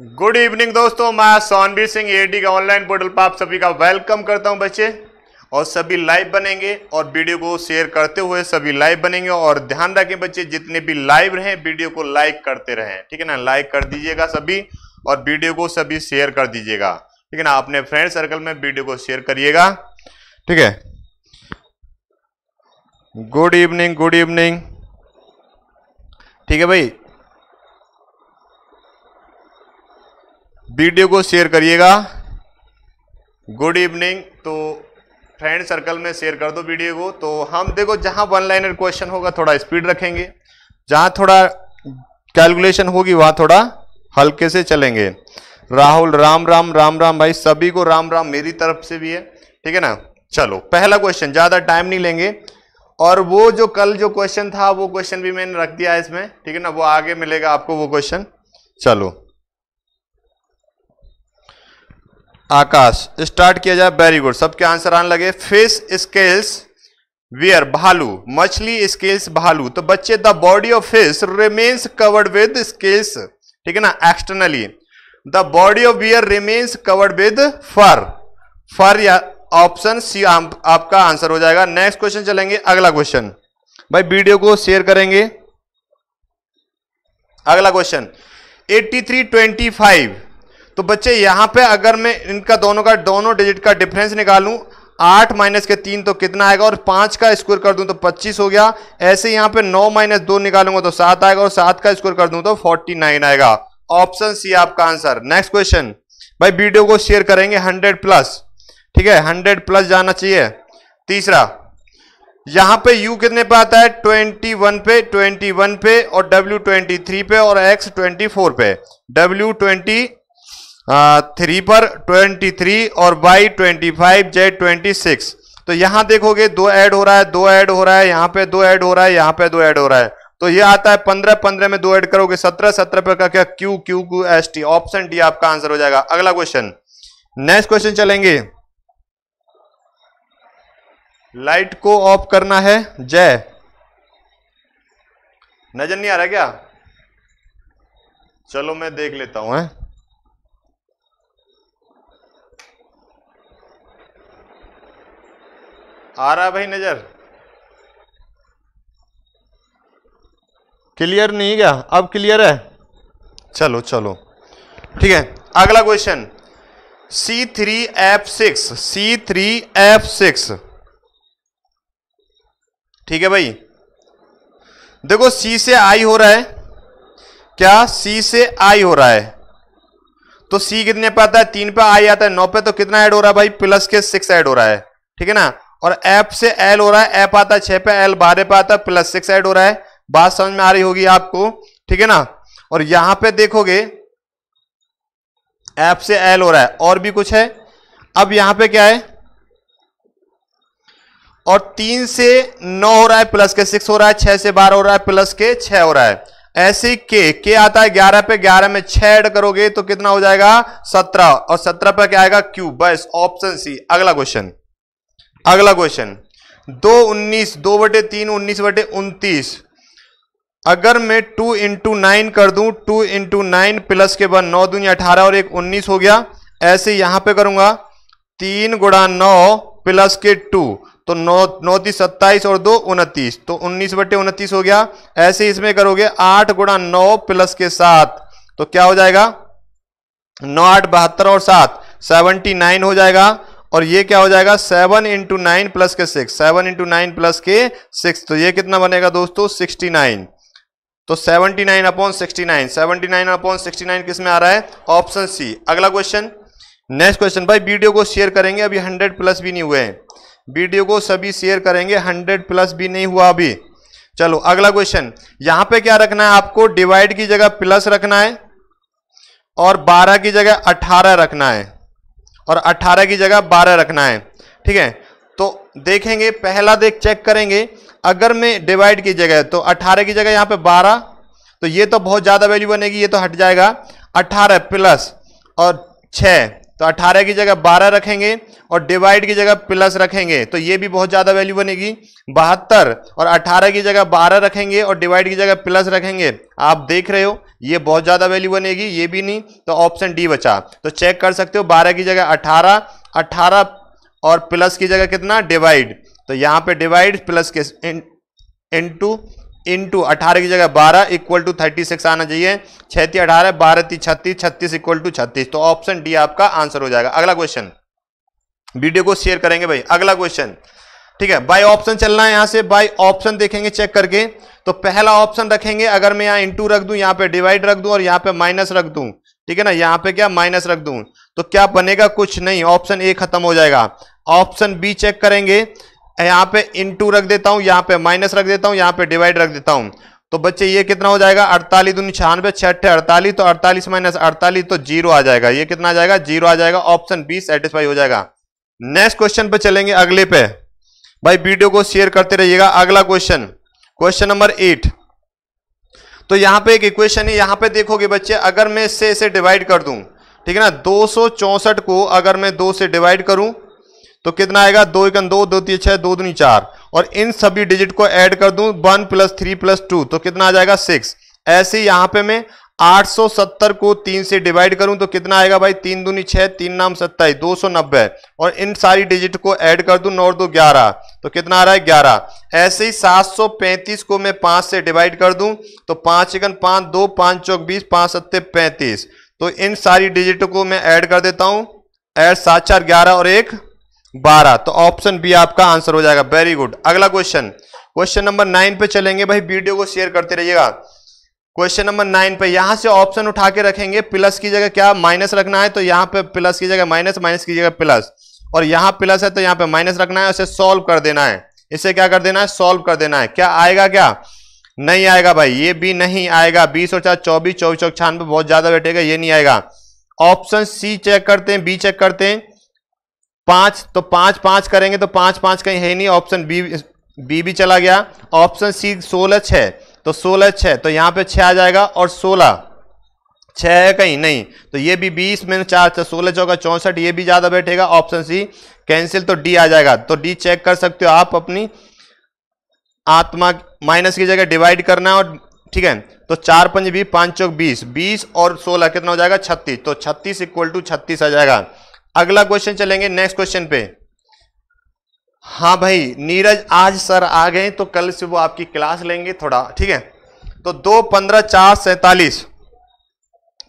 Good evening दोस्तों मैं Sonbir Singh E D का ऑनलाइन पोर्टल पर आप सभी का वेलकम करता हूं बच्चे और सभी लाइव बनेंगे और वीडियो को शेयर करते हुए सभी लाइव बनेंगे और ध्यान रखें बच्चे जितने भी लाइव रहें वीडियो को लाइक करते रहें ठीक है ना लाइक कर दीजिएगा सभी और वीडियो को सभी शेयर कर दीजिएगा ठीक है ना अपने फ्रेंड सर्कल में वीडियो को शेयर करिएगा ठीक है गुड इवनिंग गुड इवनिंग ठीक है भाई वीडियो को शेयर करिएगा गुड इवनिंग तो फ्रेंड सर्कल में शेयर कर दो वीडियो को तो हम देखो जहाँ वन लाइनर क्वेश्चन होगा थोड़ा स्पीड रखेंगे जहाँ थोड़ा कैलकुलेशन होगी वहाँ थोड़ा हल्के से चलेंगे राहुल राम राम राम राम भाई सभी को राम राम मेरी तरफ से भी है ठीक है ना चलो पहला क्वेश्चन ज़्यादा टाइम नहीं लेंगे और वो जो कल जो क्वेश्चन था वो क्वेश्चन भी मैंने रख दिया है इसमें ठीक है ना वो आगे मिलेगा आपको वो क्वेश्चन चलो आकाश स्टार्ट किया जाए वेरी गुड सबके आंसर आने लगे फिश स्केल्स वियर भालू मछली स्केल्स भालू तो बच्चे the body of fish remains covered with scales ठीक है ना externally the body of bear remains covered with fur fur या ऑप्शन सी आप, आपका आंसर हो जाएगा नेक्स्ट क्वेश्चन चलेंगे अगला क्वेश्चन भाई वीडियो को शेयर करेंगे अगला क्वेश्चन 8325 तो बच्चे यहाँ पे अगर मैं इनका दोनों का दोनों डिजिट का डिफरेंस निकालू आठ माइनस के तीन तो कितना आएगा और पाँच का स्क्वायर कर दूं तो पच्चीस हो गया ऐसे यहाँ पे नौ माइनस दो निकालूंगा तो सात आएगा और सात का स्क्वायर कर दूं तो फोर्टी नाइन आएगा ऑप्शन सी आपका आंसर नेक्स्ट क्वेश्चन भाई वीडियो को शेयर करेंगे हंड्रेड प्लस ठीक है हंड्रेड प्लस जाना चाहिए तीसरा यहां पे u कितने पे आता है 21 पे 21 पे और w 23 पे और x 24 पे w ट्वेंटी थ्री पर ट्वेंटी थ्री और Y twenty five Z twenty six तो यहां देखोगे दो ऐड हो रहा है दो ऐड हो रहा है यहां पे दो ऐड हो रहा है यहां पे दो ऐड हो रहा है तो ये आता है पंद्रह पंद्रह में दो ऐड करोगे सत्रह सत्रह पे का क्या Q Q Q S T option D आपका आंसर हो जाएगा अगला क्वेश्चन नेक्स्ट क्वेश्चन चलेंगे लाइट को ऑफ करना है जय नजर नहीं आ रहा क्या चलो मैं देख लेता हूं है? आ रहा भाई नजर क्लियर नहीं गया अब क्लियर है चलो चलो ठीक है अगला question C three F six C three F six ठीक है भाई देखो सी से आई हो रहा है क्या सी से आई हो रहा है तो सी कितने पे आता है तीन पे आई आता है नौ पे तो कितना ऐड हो रहा है भाई प्लस के सिक्स ऐड हो रहा है ठीक है ना और ऐप से एल हो रहा है एप आता है छह पे एल बारह पे आता है प्लस सिक्स एड हो रहा है बात समझ में आ रही होगी आपको ठीक है ना और यहां पे देखोगे ऐप से एल हो रहा है और भी कुछ है अब यहां पे क्या है और तीन से नौ हो रहा है प्लस के सिक्स हो रहा है छह से बारह हो रहा है प्लस के छह हो रहा है ऐसे ही के के आता है ग्यारह पे ग्यारह में छह ऐड करोगे तो कितना हो जाएगा सत्रह और सत्रह पे क्या आएगा क्यू बस ऑप्शन सी अगला क्वेश्चन अगला क्वेश्चन दो उन्नीस दो बटे तीन उन्नीस बटे उन्तीस अगर मैं टू इंटू नाइन कर दूं टू इंटू नाइन प्लस के बाद नौ दून अठारह और एक उन्नीस हो गया ऐसे यहां पे करूंगा तीन गुणा नौ प्लस के टू तो नौ नौ तीस सत्ताईस और दो उनतीस तो उन्नीस बटे उनतीस हो गया ऐसे इसमें करोगे आठ गुणा नौ प्लस के सात तो क्या हो जाएगा नौ आठ बहत्तर और सात सेवनटी नाइन हो जाएगा और ये क्या हो जाएगा सेवन इंटू नाइन प्लस के six seven into nine plus के सिक्स तो ये कितना बनेगा दोस्तों सिक्सटी नाइन तो seventy nine upon sixty nine seventy nine upon sixty nine किस में आ रहा है ऑप्शन सी अगला क्वेश्चन नेक्स्ट क्वेश्चन भाई वीडियो को शेयर करेंगे अभी हंड्रेड प्लस भी नहीं हुए हैं वीडियो को सभी शेयर करेंगे हंड्रेड प्लस भी नहीं हुआ अभी चलो अगला क्वेश्चन यहां पे क्या रखना है आपको डिवाइड की जगह प्लस रखना है और 12 की जगह 18 रखना है और 18 की जगह 12 रखना है ठीक है तो देखेंगे पहला देख चेक करेंगे अगर मैं डिवाइड की जगह तो 18 की जगह यहाँ पे 12 तो ये तो बहुत ज़्यादा वैल्यू बनेगी ये तो हट जाएगा 18 प्लस और 6 तो 18 की जगह 12 रखेंगे और डिवाइड की जगह प्लस रखेंगे तो ये भी बहुत ज़्यादा वैल्यू बनेगी बहत्तर और अठारह की जगह बारह रखेंगे और डिवाइड की जगह प्लस रखेंगे आप देख रहे हो ये बहुत ज़्यादा वैल्यू बनेगी ये भी नहीं तो ऑप्शन डी बचा तो चेक कर सकते हो बारह की जगह अठारह अठारह और प्लस की जगह कितना डिवाइड तो यहाँ पे डिवाइड प्लस के इन टू अठारह की जगह बारह इक्वल टू थर्टी सिक्स आना चाहिए छत्तीस अठारह बारह ती छत्तीस छत्तीस इक्वल टू छत्तीस तो ऑप्शन डी आपका आंसर हो जाएगा अगला क्वेश्चन वीडियो को शेयर करेंगे भाई अगला क्वेश्चन ठीक है बाय ऑप्शन चलना है यहां से बाय ऑप्शन देखेंगे चेक करके तो पहला ऑप्शन रखेंगे अगर मैं यहाँ इंटू रख दूं यहाँ पे डिवाइड रख दूं और यहाँ पे माइनस रख दूं ठीक है ना यहाँ पे क्या माइनस रख दूं तो क्या बनेगा कुछ नहीं ऑप्शन ए खत्म हो जाएगा ऑप्शन बी चेक करेंगे यहाँ पे टू रख देता हूँ यहाँ पे माइनस रख देता हूँ यहाँ पे डिवाइड रख देता हूँ तो बच्चे ये कितना हो जाएगा अड़तालीस दून छियानवे छठे अड़तालीस तो अड़तालीस माइनस अड़तालीस तो जीरो आ जाएगा ये कितना आ जाएगा जीरो आ जाएगा ऑप्शन बी सेटिस्फाई हो जाएगा नेक्स्ट क्वेश्चन पे चलेंगे अगले पे भाई वीडियो को शेयर करते रहिएगा अगला क्वेश्चन क्वेश्चन नंबर एट तो यहां पे एक इक्वेशन है यहां पे देखोगे बच्चे अगर मैं इससे इसे डिवाइड कर दूं ठीक है ना दो को अगर मैं दो से डिवाइड करूं तो कितना आएगा दो इकन दो दो तीन छह दो दूनी चार और इन सभी डिजिट को ऐड कर दूं one plus three plus two तो कितना आ जाएगा सिक्स ऐसे यहां पे मैं 870 को तीन से डिवाइड करूं तो कितना आएगा भाई तीन दूनी छह तीन नाम सत्ताईस दो सौ नब्बे और इन सारी डिजिट को ऐड कर दूं नौ दो ग्यारह तो कितना आ रहा है ग्यारह ऐसे ही 735 को मैं पांच से डिवाइड कर दूं तो पांच एकन पांच दो पांच चौक बीस पांच सत्ते पैंतीस तो इन सारी डिजिट को मैं ऐड कर देता हूं ऐड सात चार ग्यारह और एक बारह तो ऑप्शन बी आपका आंसर हो जाएगा वेरी गुड अगला क्वेश्चन क्वेश्चन नंबर नाइन पे चलेंगे भाई वीडियो को शेयर करते रहिएगा क्वेश्चन नंबर नाइन पे यहां से ऑप्शन उठा के रखेंगे प्लस की जगह क्या माइनस रखना है तो यहाँ पे प्लस की जगह माइनस माइनस की जगह प्लस और यहाँ प्लस है तो यहां पे माइनस रखना है उसे सॉल्व कर देना है इसे क्या कर देना है सॉल्व कर देना है क्या आएगा क्या नहीं आएगा भाई ये भी नहीं आएगा बीस और चार चौबीस चौबीस चौक छानबे बहुत ज्यादा बैठेगा ये नहीं आएगा ऑप्शन सी चेक करते हैं बी चेक करते हैं पांच तो पांच पांच करेंगे तो पांच पांच कहीं है नहीं ऑप्शन बी बी भी चला गया ऑप्शन सी सोलह छह तो सोलह छः तो यहाँ पे छ आ जाएगा और सोलह छः है कहीं नहीं तो ये भी बीस में चार छः तो सोलह चौका चौंसठ ये भी ज़्यादा बैठेगा ऑप्शन सी कैंसिल तो डी आ जाएगा तो डी चेक कर सकते हो आप अपनी आत्मा माइनस की जगह डिवाइड करना है और ठीक है तो चार पंच भी पाँच चौक बीस बीस और सोलह कितना हो जाएगा छत्तीस तो छत्तीस इक्वल टू छत्तीस आ जाएगा अगला क्वेश्चन चलेंगे नेक्स्ट क्वेश्चन पे हाँ भाई नीरज आज सर आ गए तो कल से वो आपकी क्लास लेंगे थोड़ा ठीक है तो दो पंद्रह चार सैतालीस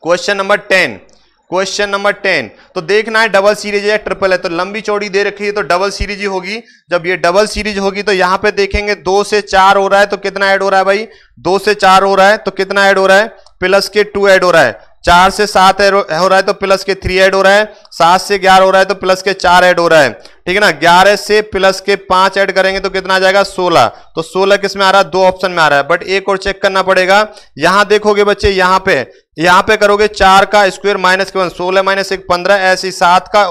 question number ten question number ten तो देखना है डबल सीरीज है ट्रिपल है तो लंबी चौड़ी दे रखी है तो डबल सीरीज ही होगी जब ये डबल सीरीज होगी तो यहां पे देखेंगे दो से चार हो रहा है तो कितना ऐड हो रहा है भाई दो से चार हो रहा है तो कितना ऐड हो रहा है प्लस के टू ऐड हो रहा है चार से सात हो रहा है तो प्लस के थ्री ऐड हो रहा है सात से ग्यारह हो रहा है तो प्लस के चार ऐड हो रहा है ठीक है ना ग्यारह से प्लस के पांच ऐड करेंगे तो कितना आ जाएगा सोलह तो सोलह किसमें आ रहा है दो ऑप्शन में आ रहा है बट एक और चेक करना पड़ेगा यहां देखोगे बच्चे यहां पे यहां पे करोगे चार का स्क्वायर माइनस के वन सोलह माइनस एक पंद्रह ऐसी सात का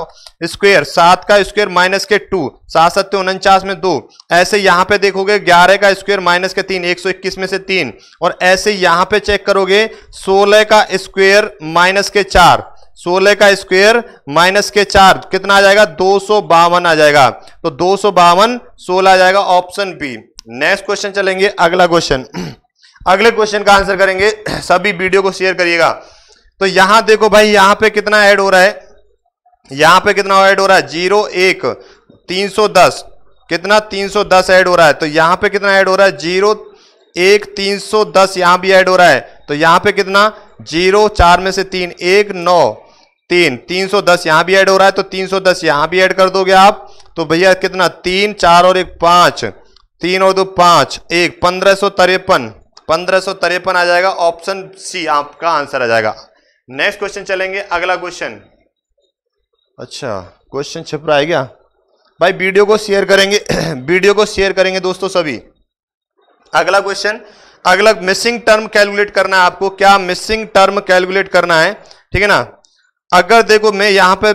स्क्वेयर सात का स्क्वेयर माइनस के टू सात सत्य उनचास में दो ऐसे यहाँ पे देखोगे ग्यारह का स्क्वेयर माइनस के तीन एक सौ इक्कीस में से तीन और ऐसे यहाँ पे चेक करोगे सोलह का स्क्वेयर माइनस के चार सोलह का स्क्वेयर माइनस के चार कितना आ जाएगा दो सौ बावन आ जाएगा तो दो सौ बावन सोलह आ जाएगा ऑप्शन बी नेक्स्ट क्वेश्चन चलेंगे अगला क्वेश्चन अगले क्वेश्चन का आंसर करेंगे सभी वीडियो को शेयर करिएगा तो यहां देखो भाई यहां पे कितना ऐड हो रहा है यहां पे कितना ऐड हो रहा है जीरो एक तीन सौ दस कितना तीन सौ दस ऐड हो रहा है तो यहां पे कितना ऐड हो रहा है जीरो एक तीन सौ दस यहां भी ऐड हो रहा है तो यहां पे कितना जीरो चार में से तीन एक नौ तीन तीन सौ दस यहां भी ऐड हो रहा है तो तीन सौ दस यहां भी ऐड कर दोगे आप तो भैया कितना तीन चार और एक पांच तीन और दो पांच एक पंद्रह सौ तिरपन पंद्रह सौ तिरपन आ जाएगा ऑप्शन सी आपका आंसर आ जाएगा नेक्स्ट क्वेश्चन चलेंगे अगला क्वेश्चन अच्छा क्वेश्चन छिप रहा है क्या भाई वीडियो को शेयर करेंगे वीडियो को शेयर करेंगे दोस्तों सभी अगला क्वेश्चन अगला मिसिंग टर्म कैलकुलेट करना है आपको क्या मिसिंग टर्म कैलकुलेट करना है ठीक है ना अगर देखो मैं यहां पे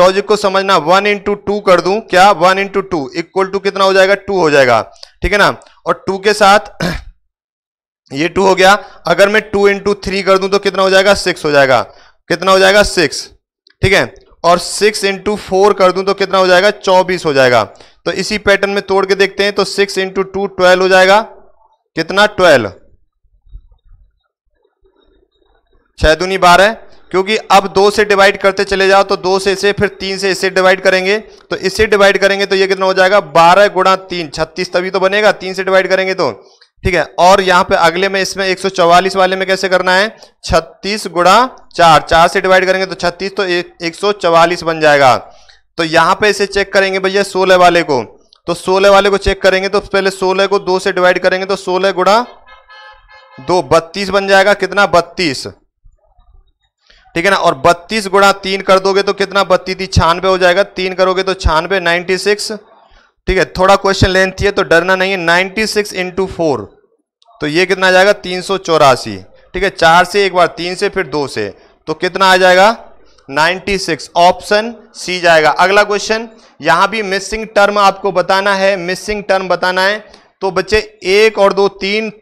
लॉजिक को समझना वन इंटू टू कर दूं क्या one into two equal to कितना हो जाएगा टू हो जाएगा ठीक है ना और टू के साथ ये टू हो गया अगर मैं टू इंटू थ्री कर दूं तो कितना हो जाएगा सिक्स हो जाएगा कितना हो जाएगा सिक्स ठीक है और सिक्स इंटू फोर कर दूं तो कितना हो जाएगा चौबीस हो जाएगा तो इसी पैटर्न में तोड़ के देखते हैं तो सिक्स इंटू टू ट्वेल्व हो जाएगा कितना ट्वेल्व छह दूनी बारह क्योंकि अब दो से डिवाइड करते चले जाओ तो दो से इसे फिर तीन से इसे डिवाइड करेंगे तो इसे डिवाइड करेंगे तो ये कितना हो जाएगा बारह गुणा तीन छत्तीस तभी तो बनेगा तीन से डिवाइड करेंगे तो ठीक है और यहां पे अगले में इसमें 144 वाले में कैसे करना है 36 गुड़ा चार चार से डिवाइड करेंगे तो 36 तो एक सौ बन जाएगा तो यहां पे इसे चेक करेंगे भैया सोलह वाले को तो सोलह वाले को चेक करेंगे तो पहले सोलह को दो से डिवाइड करेंगे तो सोलह गुड़ा दो बत्तीस बन जाएगा कितना बत्तीस ठीक है ना और बत्तीस गुड़ा तीन कर दोगे तो कितना बत्तीस छानवे हो जाएगा तीन करोगे तो छानवे नाइनटी सिक्स ठीक है थोड़ा क्वेश्चन लेंथ है तो डरना नहीं है नाइनटी सिक्स इंटू फोर तो ये कितना आ जाएगा तीन सौ चौरासी ठीक है चार से एक बार तीन से फिर दो से तो कितना आ जाएगा 96 ऑप्शन सी जाएगा अगला क्वेश्चन यहां भी मिसिंग टर्म आपको बताना है मिसिंग टर्म बताना है तो बच्चे एक और दो तीन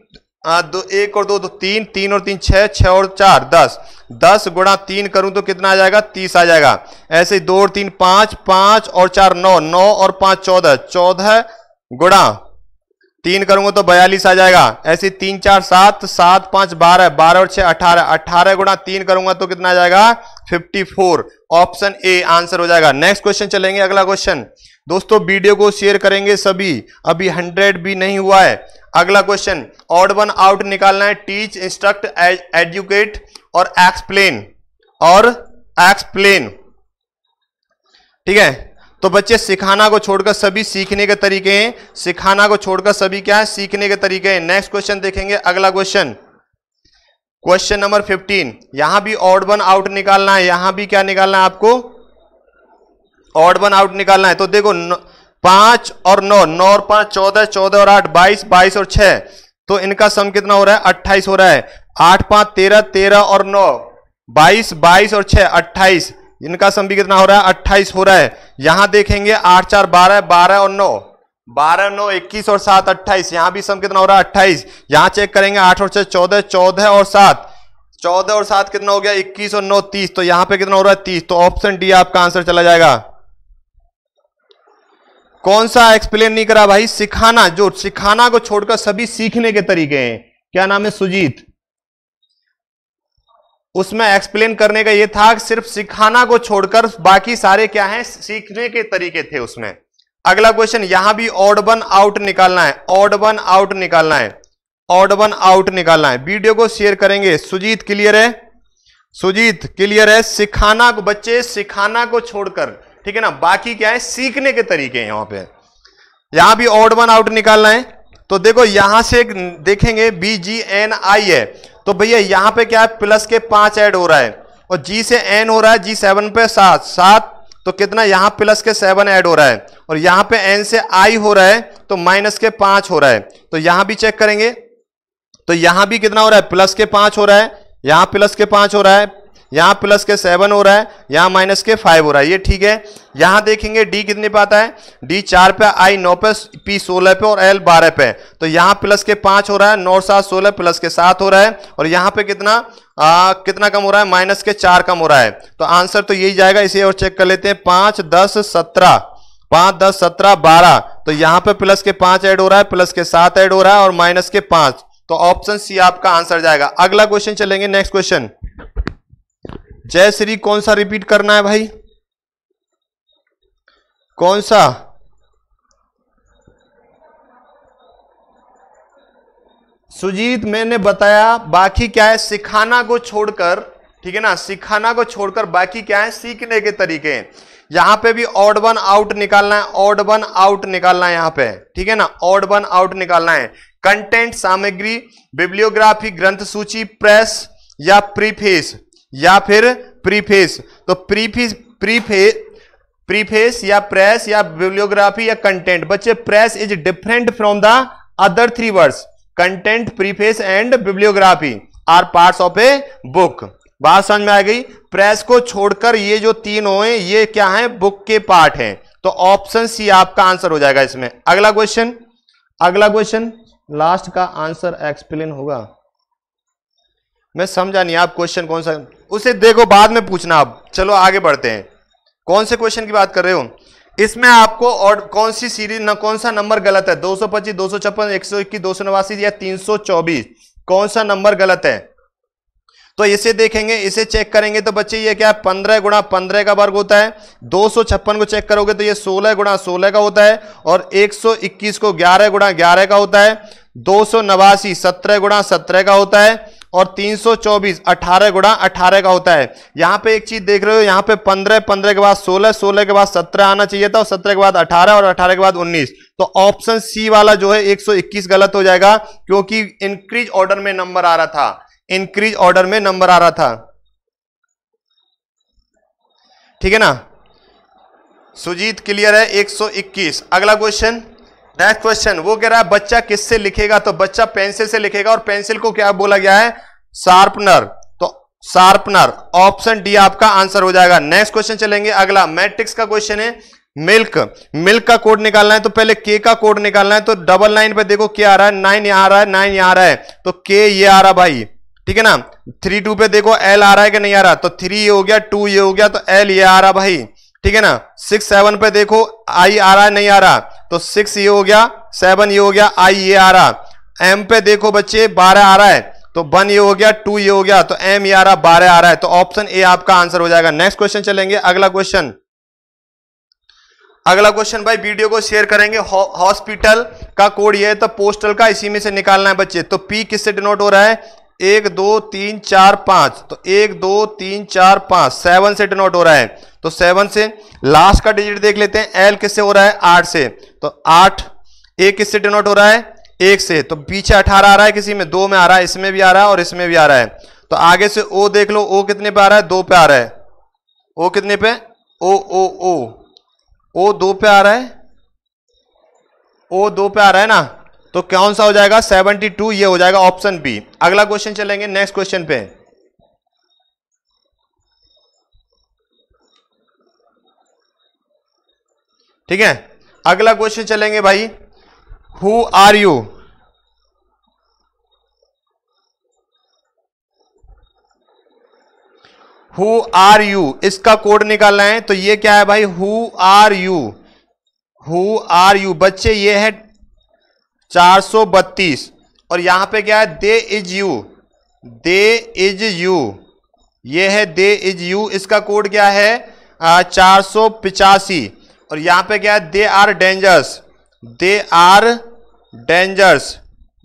हाँ, दो एक और दो दो तीन तीन और तीन छः छः और चार दस दस गुणा तीन करूं तो कितना आ जाएगा तीस आ जाएगा ऐसे ही दो और तीन पाँच पाँच और चार नौ नौ और पाँच चौदह चौदह गुणा तीन करूंगा तो बयालीस आ जाएगा ऐसे तीन चार सात सात पाँच बारह बारह और छः अठारह अठारह गुणा तीन करूंगा तो कितना आ जाएगा fifty four option A answer हो जाएगा नेक्स्ट क्वेश्चन चलेंगे अगला क्वेश्चन दोस्तों वीडियो को शेयर करेंगे सभी अभी हंड्रेड भी नहीं हुआ है अगला क्वेश्चन ऑड वन आउट निकालना है टीच इंस्ट्रक्ट एजुकेट और एक्सप्लेन और एक्सप्लेन ठीक है तो बच्चे सिखाना को छोड़कर सभी सीखने के तरीके हैं सिखाना को छोड़कर सभी क्या है सीखने के तरीके हैं नेक्स्ट क्वेश्चन देखेंगे अगला क्वेश्चन क्वेश्चन नंबर 15 यहां भी ऑड वन आउट निकालना है यहां भी क्या निकालना है आपको ऑड वन आउट निकालना है तो देखो पांच और नौ नौ और पांच चौदह चौदह और आठ बाईस बाईस और छह तो इनका सम कितना हो रहा है अट्ठाईस हो रहा है आठ पांच तेरह तेरह और नौ बाईस बाईस और छह अट्ठाईस इनका सम भी कितना हो रहा है अट्ठाईस हो रहा है यहां देखेंगे आठ चार बारह बारह और नौ बारह नौ इक्कीस और सात अट्ठाईस यहां भी सम कितना हो रहा है अट्ठाईस यहां चेक करेंगे आठ और छह चौदह चौदह और सात चौदह और सात कितना हो गया इक्कीस और नौ तीस तो यहां पे कितना हो रहा है तीस तो ऑप्शन डी आपका आंसर चला जाएगा कौन सा एक्सप्लेन नहीं करा भाई सिखाना जो सिखाना को छोड़कर सभी सीखने के तरीके हैं क्या नाम है सुजीत उसमें एक्सप्लेन करने का यह था सिर्फ सिखाना को छोड़कर बाकी सारे क्या हैं सीखने के तरीके थे उसमें अगला क्वेश्चन यहां भी ऑड वन आउट निकालना है ऑड वन आउट निकालना है ऑड वन आउट निकालना है वीडियो को शेयर करेंगे सुजीत क्लियर है सुजीत क्लियर है सिखाना को बच्चे सिखाना को छोड़कर ठीक है ना बाकी क्या है सीखने के तरीके हैं यहां पे यहां भी ऑड वन आउट निकालना है तो देखो यहां से देखेंगे बी जी एन आई है तो भैया यहां पे क्या है प्लस के पांच ऐड हो रहा है और जी से एन हो रहा है जी सेवन पे सात सात तो कितना यहां प्लस के सेवन ऐड हो रहा है और यहां पे एन से आई हो रहा है तो माइनस के पांच हो रहा है तो यहां भी चेक करेंगे तो यहां भी कितना हो रहा है प्लस के पांच हो रहा है यहां प्लस के पांच हो रहा है यहाँ प्लस के सेवन हो रहा है यहाँ माइनस के फाइव हो रहा है ये ठीक है यहाँ देखेंगे डी कितने पे आता है डी चार पे आई नौ पे पी सोलह पे और एल बारह पे तो यहाँ प्लस के पांच हो रहा है नौ सात सोलह प्लस के सात हो रहा है और यहाँ पे कितना आ, कितना कम हो रहा है माइनस के चार कम हो रहा है तो आंसर तो यही जाएगा इसे और चेक कर लेते हैं पांच दस सत्रह पांच दस सत्रह बारह तो यहाँ पे प्लस के पांच ऐड हो रहा है प्लस के सात ऐड हो रहा है और माइनस के पांच तो ऑप्शन सी आपका आंसर जाएगा अगला क्वेश्चन चलेंगे नेक्स्ट क्वेश्चन जय श्री कौन सा रिपीट करना है भाई कौन सा सुजीत मैंने बताया बाकी क्या है सिखाना को छोड़कर ठीक है ना सिखाना को छोड़कर बाकी क्या है सीखने के तरीके यहां पे भी ऑड वन आउट निकालना है ऑड वन आउट निकालना है यहां पे ठीक है ना ऑड वन आउट निकालना है कंटेंट सामग्री बिब्लियोग्राफी ग्रंथ सूची प्रेस या प्रीफेस या फिर प्रीफेस तो प्रीफेस प्रीफे प्रीफेस या प्रेस या बिब्लियोग्राफी या कंटेंट बच्चे press is different from the other three words content preface and bibliography are parts of a book बात समझ में आ गई प्रेस को छोड़कर ये जो तीन हो ये क्या है बुक के पार्ट हैं तो ऑप्शन सी आपका आंसर हो जाएगा इसमें अगला क्वेश्चन अगला क्वेश्चन लास्ट का आंसर एक्सप्लेन होगा मैं समझा नहीं आप क्वेश्चन कौन सा उसे देखो बाद में पूछना अब चलो आगे बढ़ते हैं कौन से क्वेश्चन की बात कर रहे हो इसमें आपको और कौन सी सीरीज न कौन सा नंबर गलत है इक्कीस दो सौ नवासी या चौबीस कौन सा नंबर गलत है तो इसे देखेंगे इसे चेक करेंगे तो बच्चे ये क्या पंद्रह गुणा पंद्रह का वर्ग होता है दो सौ छप्पन को चेक करोगे तो ये सोलह गुणा सोलह का होता है और एक सौ इक्कीस को ग्यारह गुणा ग्यारह का होता है दो सौ नवासी सत्रह गुणा सत्रह का होता है और 324 18 गुणा अठारह का होता है यहाँ पे एक चीज देख रहे हो यहाँ पे 15 15 के बाद 16 16 के बाद 17 आना चाहिए था और 17 के बाद 18 और 18 के बाद 19 तो ऑप्शन सी वाला जो है 121 गलत हो जाएगा क्योंकि इंक्रीज ऑर्डर में नंबर आ रहा था इंक्रीज ऑर्डर में नंबर आ रहा था ठीक है ना सुजीत क्लियर है एक अगला क्वेश्चन नेक्स्ट क्वेश्चन वो कह रहा है बच्चा किससे लिखेगा तो बच्चा पेंसिल से लिखेगा और पेंसिल को क्या बोला गया है शार्पनर तो शार्पनर ऑप्शन डी आपका आंसर हो जाएगा नेक्स्ट क्वेश्चन चलेंगे अगला मैट्रिक्स का क्वेश्चन है मिल्क मिल्क का कोड निकालना है तो पहले के का कोड निकालना है तो डबल नाइन पे देखो क्या आ रहा है नाइन यहां आ रहा है नाइन यहां आ रहा है तो के ये आ रहा भाई ठीक है ना थ्री टू पे देखो एल आ रहा है कि नहीं आ रहा तो थ्री ये हो गया टू ये हो गया तो एल ये आ रहा भाई ठीक है ना सिक्स सेवन पे देखो आई आ रहा है नहीं आ रहा तो सिक्स ये हो गया सेवन ये हो गया आई ये आ रहा एम पे देखो बच्चे बारह आ रहा है तो वन ये हो गया टू ये हो गया तो एम ये आ रहा बारह आ रहा है तो ऑप्शन ए आपका आंसर हो जाएगा नेक्स्ट क्वेश्चन चलेंगे अगला क्वेश्चन अगला क्वेश्चन भाई वीडियो को शेयर करेंगे हॉस्पिटल का कोड ये है तो पोस्टल का इसी में से निकालना है बच्चे तो पी किससे डिनोट हो रहा है एक दो तीन चार पांच तो एक दो तीन चार पांच सेवन से डिनोट हो रहा है तो सेवन से लास्ट का डिजिट देख लेते हैं एल किससे हो रहा है आठ से तो आठ एक किससे डिनोट हो रहा है एक से तो पीछे अठारह आ रहा है किसी में दो में आ रहा है इसमें भी आ रहा है और इसमें भी आ रहा है तो आगे से ओ देख लो ओ कितने पे आ रहा है दो पे आ रहा है ओ कितने पे ओ ओ ओ ओ दो पे आ रहा है ओ दो पे आ रहा है ना तो कौन सा हो जाएगा 72 ये हो जाएगा ऑप्शन बी अगला क्वेश्चन चलेंगे नेक्स्ट क्वेश्चन पे ठीक है अगला क्वेश्चन चलेंगे भाई who are you who are you इसका कोड निकालना है तो ये क्या है भाई who are you who are you बच्चे ये है 432 और यहां पे क्या है they is you they is you ये है दे इज यू इसका कोड क्या है चार सौ पिचासी और यहां पे क्या है they are dangers they are dangers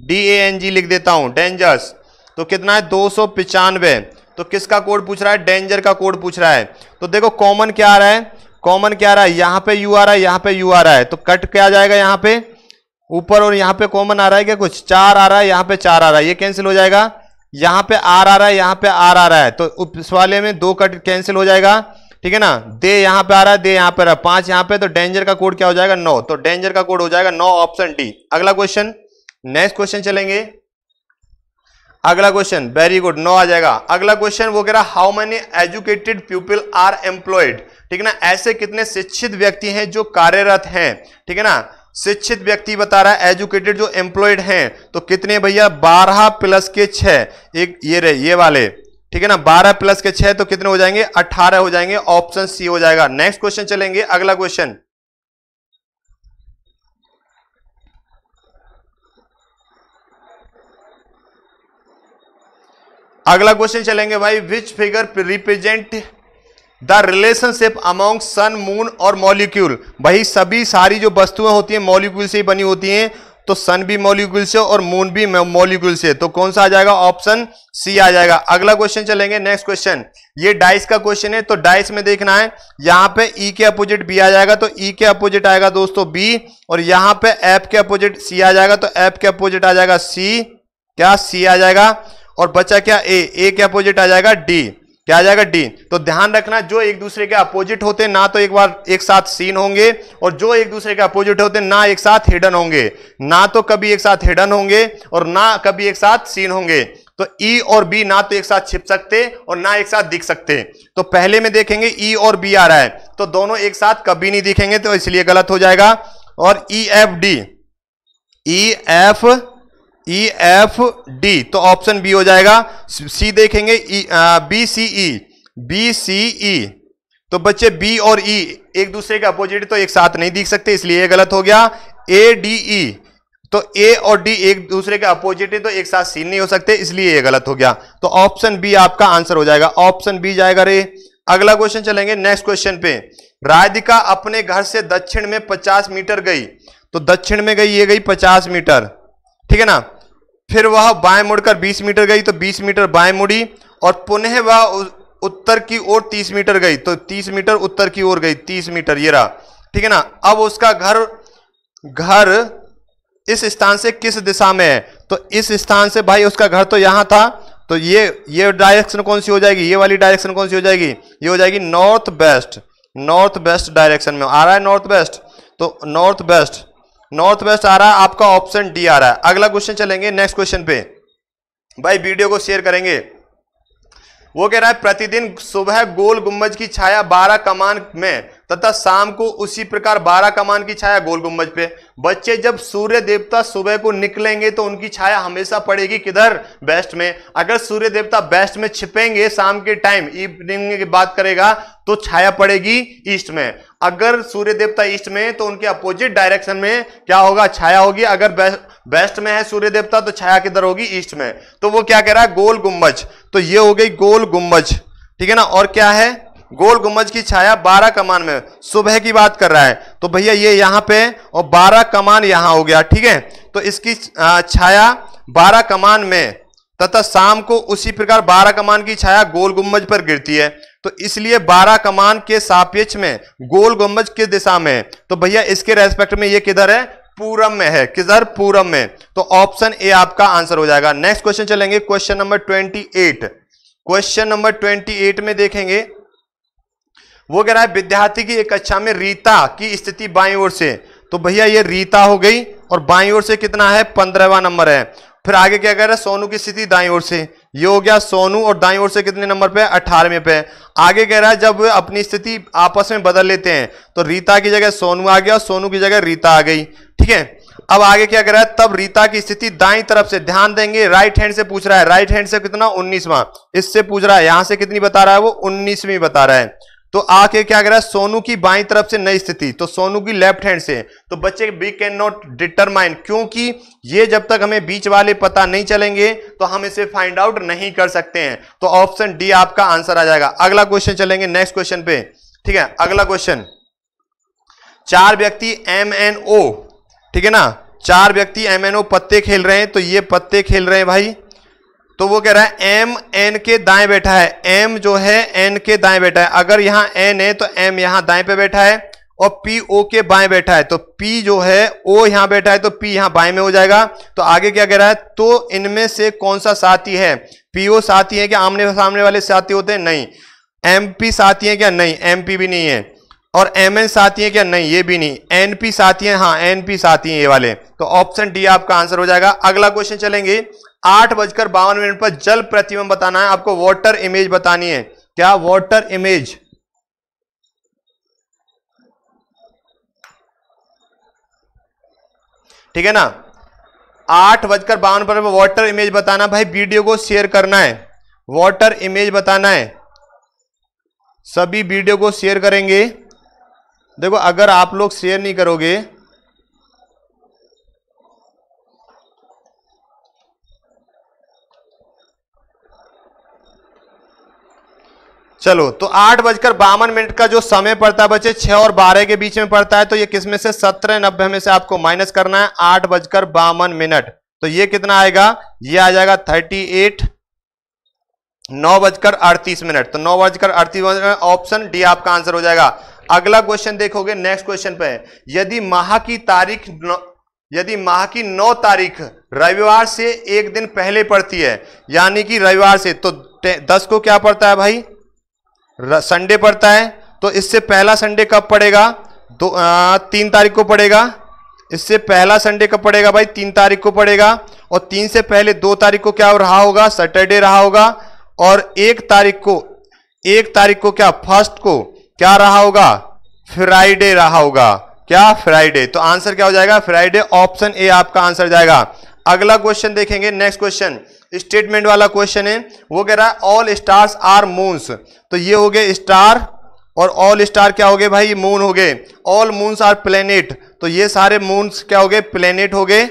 D A N G लिख देता हूं डेंजर्स तो कितना है दो सौ पिचानवे तो किसका कोड पूछ रहा है डेंजर का कोड पूछ रहा है तो देखो कॉमन क्या आ रहा है कॉमन क्या आ रहा है यहां पे यू आ रहा है यहां पे यू आ रहा है तो कट क्या आ जाएगा यहां पे ऊपर और यहाँ पे कॉमन आ रहा है क्या कुछ चार आ रहा है यहां पे चार आ रहा है ये कैंसिल हो जाएगा यहां पे आर आ रहा है यहां पे आर आ रहा है तो इस वाले में दो कट कैंसिल हो जाएगा ठीक है ना दे यहां पे आ रहा है दे यहां पर पांच यहां पे तो डेंजर का कोड क्या हो जाएगा नौ तो डेंजर का कोड हो जाएगा नौ ऑप्शन डी अगला क्वेश्चन नेक्स्ट क्वेश्चन चलेंगे अगला क्वेश्चन वेरी गुड नौ आ जाएगा अगला क्वेश्चन वो कह रहा how many educated people are employed ठीक है ना ऐसे कितने शिक्षित व्यक्ति हैं जो कार्यरत हैं ठीक है ना शिक्षित व्यक्ति बता रहा है एजुकेटेड जो एम्प्लॉयड हैं तो कितने भैया बारह प्लस के छह एक ये रहे ये वाले ठीक है ना बारह प्लस के छह तो कितने हो जाएंगे अट्ठारह हो जाएंगे ऑप्शन सी हो जाएगा नेक्स्ट क्वेश्चन चलेंगे अगला क्वेश्चन अगला क्वेश्चन चलेंगे भाई which figure represent the relationship among sun moon और मॉलिक्यूल भाई सभी सारी जो वस्तुएं होती हैं मॉलिक्यूल से ही बनी होती हैं तो सन भी मॉलिक्यूल से और मून भी मॉलिक्यूल से तो कौन सा आ जाएगा ऑप्शन सी आ जाएगा अगला क्वेश्चन चलेंगे नेक्स्ट क्वेश्चन ये डाइस का क्वेश्चन है तो डाइस में देखना है यहां पे ई e के अपोजिट बी आ जाएगा तो ई e के अपोजिट आएगा दोस्तों बी और यहां पे एफ के अपोजिट सी आ जाएगा तो एफ के अपोजिट आ जाएगा सी क्या सी आ जाएगा और बचा क्या ए ए के अपोजिट आ जाएगा डी क्या आ जाएगा डी तो ध्यान रखना जो एक दूसरे के अपोजिट होते ना तो एक बार एक साथ सीन होंगे और जो एक दूसरे के अपोजिट होते ना एक साथ हिडन होंगे ना तो कभी एक साथ हिडन होंगे और ना कभी एक साथ सीन होंगे तो ई e और बी ना तो एक साथ छिप सकते और ना एक साथ दिख सकते तो पहले में देखेंगे ई e और बी आ रहा है तो दोनों एक साथ कभी नहीं दिखेंगे तो इसलिए गलत हो जाएगा और E F D E F E F D तो ऑप्शन बी हो जाएगा सी देखेंगे B C E B C ई तो बच्चे बी और ई e, एक दूसरे के अपोजिट तो एक साथ नहीं दिख सकते इसलिए ये गलत हो गया ए डी ई तो ए और डी एक दूसरे के अपोजिट है तो एक साथ सीन नहीं हो सकते इसलिए ये गलत हो गया तो ऑप्शन बी आपका आंसर हो जाएगा ऑप्शन बी जाएगा रे अगला क्वेश्चन चलेंगे नेक्स्ट क्वेश्चन पे राधिका अपने घर से दक्षिण में 50 मीटर गई तो दक्षिण में गई ये गई 50 मीटर ठीक है ना फिर वह बाएं मुड़कर 20 मीटर गई तो 20 मीटर बाएं मुड़ी और पुनः वह उत्तर की ओर 30 मीटर गई तो 30 मीटर उत्तर की ओर गई 30 मीटर ये रहा ठीक है ना अब उसका घर घर इस स्थान से किस दिशा में है तो इस स्थान से भाई उसका घर तो यहां था तो ये ये डायरेक्शन कौन सी हो जाएगी ये वाली डायरेक्शन कौन सी हो जाएगी ये हो जाएगी north west north west direction में आ रहा है नॉर्थ वेस्ट तो नॉर्थ वेस्ट नॉर्थ वेस्ट आ रहा है आपका ऑप्शन डी आ रहा है अगला क्वेश्चन चलेंगे नेक्स्ट क्वेश्चन पे भाई वीडियो को शेयर करेंगे वो कह रहा है प्रतिदिन सुबह गोल गुम्बज की छाया बारह कमान में तथा शाम को उसी प्रकार बारह कमान की छाया गोल गुम्बज पे बच्चे जब सूर्य देवता सुबह को निकलेंगे तो उनकी छाया हमेशा पड़ेगी किधर बेस्ट में अगर सूर्य देवता बेस्ट में छिपेंगे शाम के टाइम इवनिंग की बात करेगा तो छाया पड़ेगी ईस्ट में अगर सूर्य देवता ईस्ट में है तो उनके अपोजिट डायरेक्शन में क्या होगा छाया होगी अगर वेस्ट में है सूर्य देवता तो छाया किधर होगी ईस्ट में तो वो क्या कह रहा है गोल गुम्बज तो ये हो गई गोल गुम्बज ठीक है ना और क्या है गोल गुम्बज की छाया बारह कमान में सुबह की बात कर रहा है तो भैया ये यहां पे और बारह कमान यहां हो गया ठीक है तो इसकी छाया बारह कमान में तथा शाम को उसी प्रकार बारह कमान की छाया गोल गुम्बज पर गिरती है तो इसलिए बारह कमान के सापेक्ष में गोल गुम्बज किस दिशा में है तो भैया इसके रेस्पेक्ट में ये किधर है पूरम में है किधर पूरम में तो ऑप्शन ए आपका आंसर हो जाएगा नेक्स्ट क्वेश्चन चलेंगे question number twenty question number twenty में देखेंगे वो कह रहा है विद्यार्थी की एक कक्षा में रीता की स्थिति बाई ओर से तो भैया ये रीता हो गई और बाई ओर से कितना है पंद्रहवा नंबर है फिर आगे क्या कह रहा है सोनू की स्थिति दाई ओर से ये हो गया सोनू और दाई ओर से कितने नंबर पे अठारहवें पे आगे कह रहा है जब अपनी स्थिति आपस में बदल लेते हैं तो रीता की जगह सोनू आ गया और सोनू की जगह रीता आ गई ठीक है अब आगे क्या कह रहा है तब रीता की स्थिति दाई तरफ से ध्यान देंगे राइट हैंड से पूछ रहा है राइट हैंड से कितना उन्नीसवा इससे पूछ रहा है यहां से कितनी बता रहा है वो उन्नीसवीं बता रहा है तो आके क्या करा रहा है सोनू की बाई तरफ से नई स्थिति तो सोनू की लेफ्ट हैंड से तो बच्चे वी कैन नॉट डिटरमाइन क्योंकि ये जब तक हमें बीच वाले पता नहीं चलेंगे तो हम इसे फाइंड आउट नहीं कर सकते हैं तो ऑप्शन डी आपका आंसर आ जाएगा अगला क्वेश्चन चलेंगे नेक्स्ट क्वेश्चन पे ठीक है अगला क्वेश्चन चार व्यक्ति एम एन ओ ठीक है ना चार व्यक्ति एम एन ओ पत्ते खेल रहे हैं तो ये पत्ते खेल रहे हैं भाई तो वो कह रहा है एम एन के दाएं बैठा है एम जो है एन के दाएं बैठा है अगर यहां एन है तो एम यहां दाएं पे बैठा है और पी ओ के बाएं बैठा है तो पी जो है ओ यहां बैठा है तो पी यहां बाएं में हो जाएगा तो आगे क्या कह रहा है तो इनमें से कौन सा साथी है पी ओ साथी है क्या आमने सामने वाले साथी होते हैं नहीं एम पी साथी है क्या नहीं एम पी भी नहीं है और एम एन साथी है क्या नहीं ये भी नहीं एन पी साथी है हाँ एन पी साथी है ये वाले तो ऑप्शन डी आपका आंसर हो जाएगा अगला क्वेश्चन चलेंगे आठ बजकर बावन मिनट पर जल प्रतिबिंब बताना है आपको वाटर इमेज बतानी है क्या वाटर इमेज ठीक है ना आठ बजकर बावन पर वाटर इमेज बताना भाई वीडियो को शेयर करना है वाटर इमेज बताना है सभी वीडियो को शेयर करेंगे देखो अगर आप लोग शेयर नहीं करोगे चलो तो आठ बजकर बावन मिनट का जो समय पड़ता है बच्चे छह और बारह के बीच में पड़ता है तो ये किसमें से सत्रह नब्बे में से आपको माइनस करना है आठ बजकर बावन मिनट तो ये कितना आएगा ये आ जाएगा थर्टी एट नौ बजकर अड़तीस मिनट तो नौ बजकर अड़तीस ऑप्शन डी आपका आंसर हो जाएगा अगला क्वेश्चन देखोगे नेक्स्ट क्वेश्चन पे यदि माह की तारीख यदि माह की नौ तारीख रविवार से एक दिन पहले पड़ती है यानी कि रविवार से तो दस को क्या पड़ता है भाई संडे पड़ता है तो इससे पहला संडे कब पड़ेगा दो आ, तीन तारीख को पड़ेगा इससे पहला संडे कब पड़ेगा भाई तीन तारीख को पड़ेगा और तीन से पहले दो तारीख को क्या रहा होगा सैटरडे रहा होगा और एक तारीख को एक तारीख को क्या फर्स्ट को क्या रहा होगा फ्राइडे रहा होगा क्या फ्राइडे तो आंसर क्या हो जाएगा फ्राइडे ऑप्शन ए आपका आंसर जाएगा अगला क्वेश्चन देखेंगे नेक्स्ट क्वेश्चन स्टेटमेंट वाला क्वेश्चन है वो कह रहा है ऑल स्टार्स आर मून्स तो ये हो गए स्टार और ऑल स्टार क्या हो गए भाई मून हो गए ऑल मून्स आर प्लेनेट तो ये सारे मून्स क्या हो गए प्लेनेट हो गए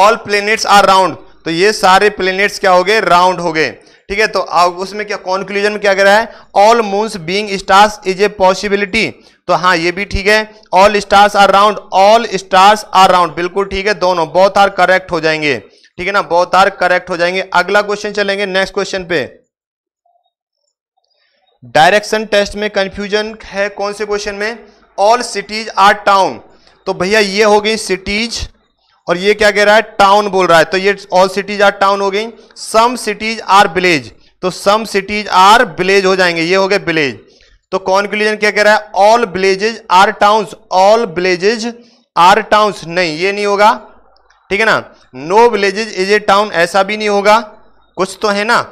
ऑल प्लेनेट्स आर राउंड तो ये सारे प्लेनेट्स क्या हो गए राउंड हो गए ठीक है तो अब उसमें क्या कॉन्क्लूजन में क्या कह रहा है all moons being stars is a possibility तो हाँ ये भी ठीक है all stars are round all stars are round बिल्कुल ठीक है दोनों बहुत आर करेक्ट हो जाएंगे ठीक है ना बहुत आर करेक्ट हो जाएंगे अगला क्वेश्चन चलेंगे नेक्स्ट क्वेश्चन पे डायरेक्शन टेस्ट में कंफ्यूजन है कौन से क्वेश्चन में ऑल सिटीज आर टाउन तो भैया ये हो गई सिटीज और ये क्या कह रहा है टाउन बोल रहा है तो ये ऑल सिटीज आर टाउन हो गई सम सिटीज आर विलेज तो सम सिटीज आर विलेज हो जाएंगे ये हो गए विलेज तो कॉन्क्लूजन क्या कह रहा है all villages are towns all villages are towns नहीं ये नहीं होगा ठीक है ना no villages is a town ऐसा भी नहीं होगा कुछ तो है ना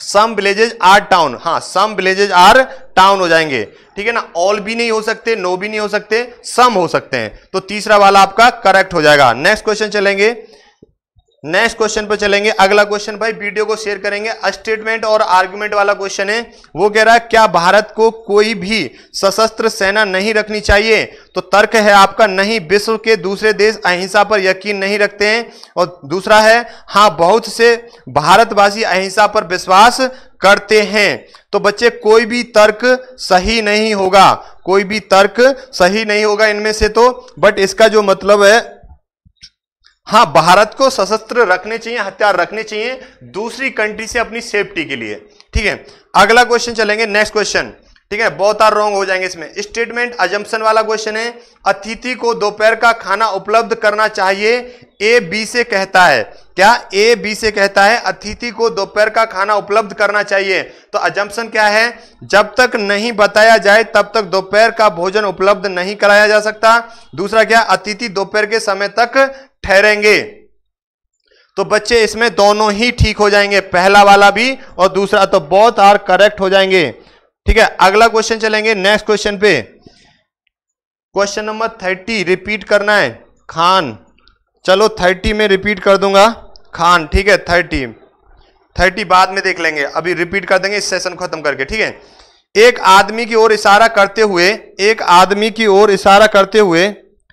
सम विलेजेज आर टाउन हाँ सम विलेजेज आर टाउन हो जाएंगे ठीक है ना ऑल भी नहीं हो सकते नो भी नहीं हो सकते सम हो सकते हैं तो तीसरा वाला आपका करेक्ट हो जाएगा नेक्स्ट क्वेश्चन चलेंगे नेक्स्ट क्वेश्चन पर चलेंगे अगला क्वेश्चन भाई वीडियो को शेयर करेंगे स्टेटमेंट और आर्गुमेंट वाला क्वेश्चन है वो कह रहा है क्या भारत को कोई भी सशस्त्र सेना नहीं रखनी चाहिए तो तर्क है आपका नहीं विश्व के दूसरे देश अहिंसा पर यकीन नहीं रखते हैं और दूसरा है हाँ बहुत से भारतवासी अहिंसा पर विश्वास करते हैं तो बच्चे कोई भी तर्क सही नहीं होगा कोई भी तर्क सही नहीं होगा इनमें से तो बट इसका जो मतलब है हाँ भारत को सशस्त्र रखने चाहिए हथियार रखने चाहिए दूसरी कंट्री से अपनी सेफ्टी के लिए ठीक है अगला क्वेश्चन चलेंगे नेक्स्ट क्वेश्चन ठीक है बहुत आर रॉन्ग हो जाएंगे इसमें स्टेटमेंट अजम्पन वाला क्वेश्चन है अतिथि को दोपहर का खाना उपलब्ध करना चाहिए ए बी से कहता है क्या ए बी से कहता है अतिथि को दोपहर का खाना उपलब्ध करना चाहिए तो अजम्पन क्या है जब तक नहीं बताया जाए तब तक दोपहर का भोजन उपलब्ध नहीं कराया जा सकता दूसरा क्या अतिथि दोपहर के समय तक ठहरेंगे तो बच्चे इसमें दोनों ही ठीक हो जाएंगे पहला वाला भी और दूसरा तो बहुत आर करेक्ट हो जाएंगे ठीक है अगला क्वेश्चन चलेंगे नेक्स्ट क्वेश्चन पे क्वेश्चन नंबर थर्टी रिपीट करना है खान चलो थर्टी में रिपीट कर दूंगा खान ठीक है थर्टी थर्टी बाद में देख लेंगे अभी रिपीट कर देंगे इस सेशन खत्म करके ठीक है एक आदमी की ओर इशारा करते हुए एक आदमी की ओर इशारा करते हुए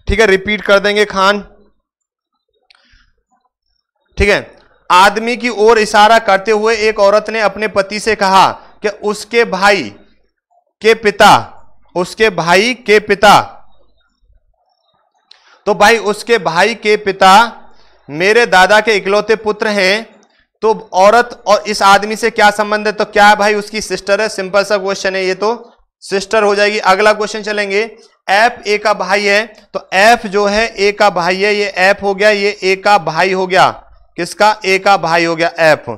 ठीक है रिपीट कर देंगे खान ठीक है आदमी की ओर इशारा करते हुए एक औरत ने अपने पति से कहा कि उसके भाई के पिता उसके भाई के पिता तो भाई उसके भाई के पिता मेरे दादा के इकलौते पुत्र हैं तो औरत और इस आदमी से क्या संबंध है तो क्या है भाई उसकी सिस्टर है सिंपल सा क्वेश्चन है ये तो सिस्टर हो जाएगी अगला क्वेश्चन चलेंगे एफ ए का भाई है तो एफ जो है ए का भाई है ये एफ हो गया ये ए का भाई हो गया किसका ए का भाई हो गया एफ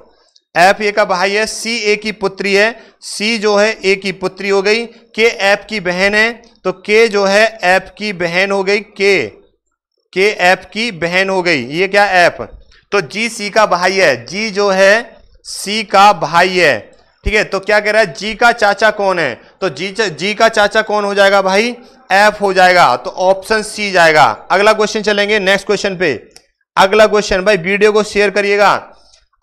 एफ ए का भाई है सी ए की पुत्री है सी जो है ए की पुत्री हो गई के एफ की बहन है तो के जो है एफ की बहन हो गई के के एफ की बहन हो गई ये क्या एफ तो जी सी का भाई है जी जो है सी का भाई है ठीक है तो क्या कह रहा है जी का चाचा कौन है तो जी जी का चाचा कौन हो जाएगा भाई एफ हो जाएगा तो ऑप्शन सी जाएगा अगला क्वेश्चन चलेंगे नेक्स्ट क्वेश्चन पे अगला क्वेश्चन भाई वीडियो को शेयर करिएगा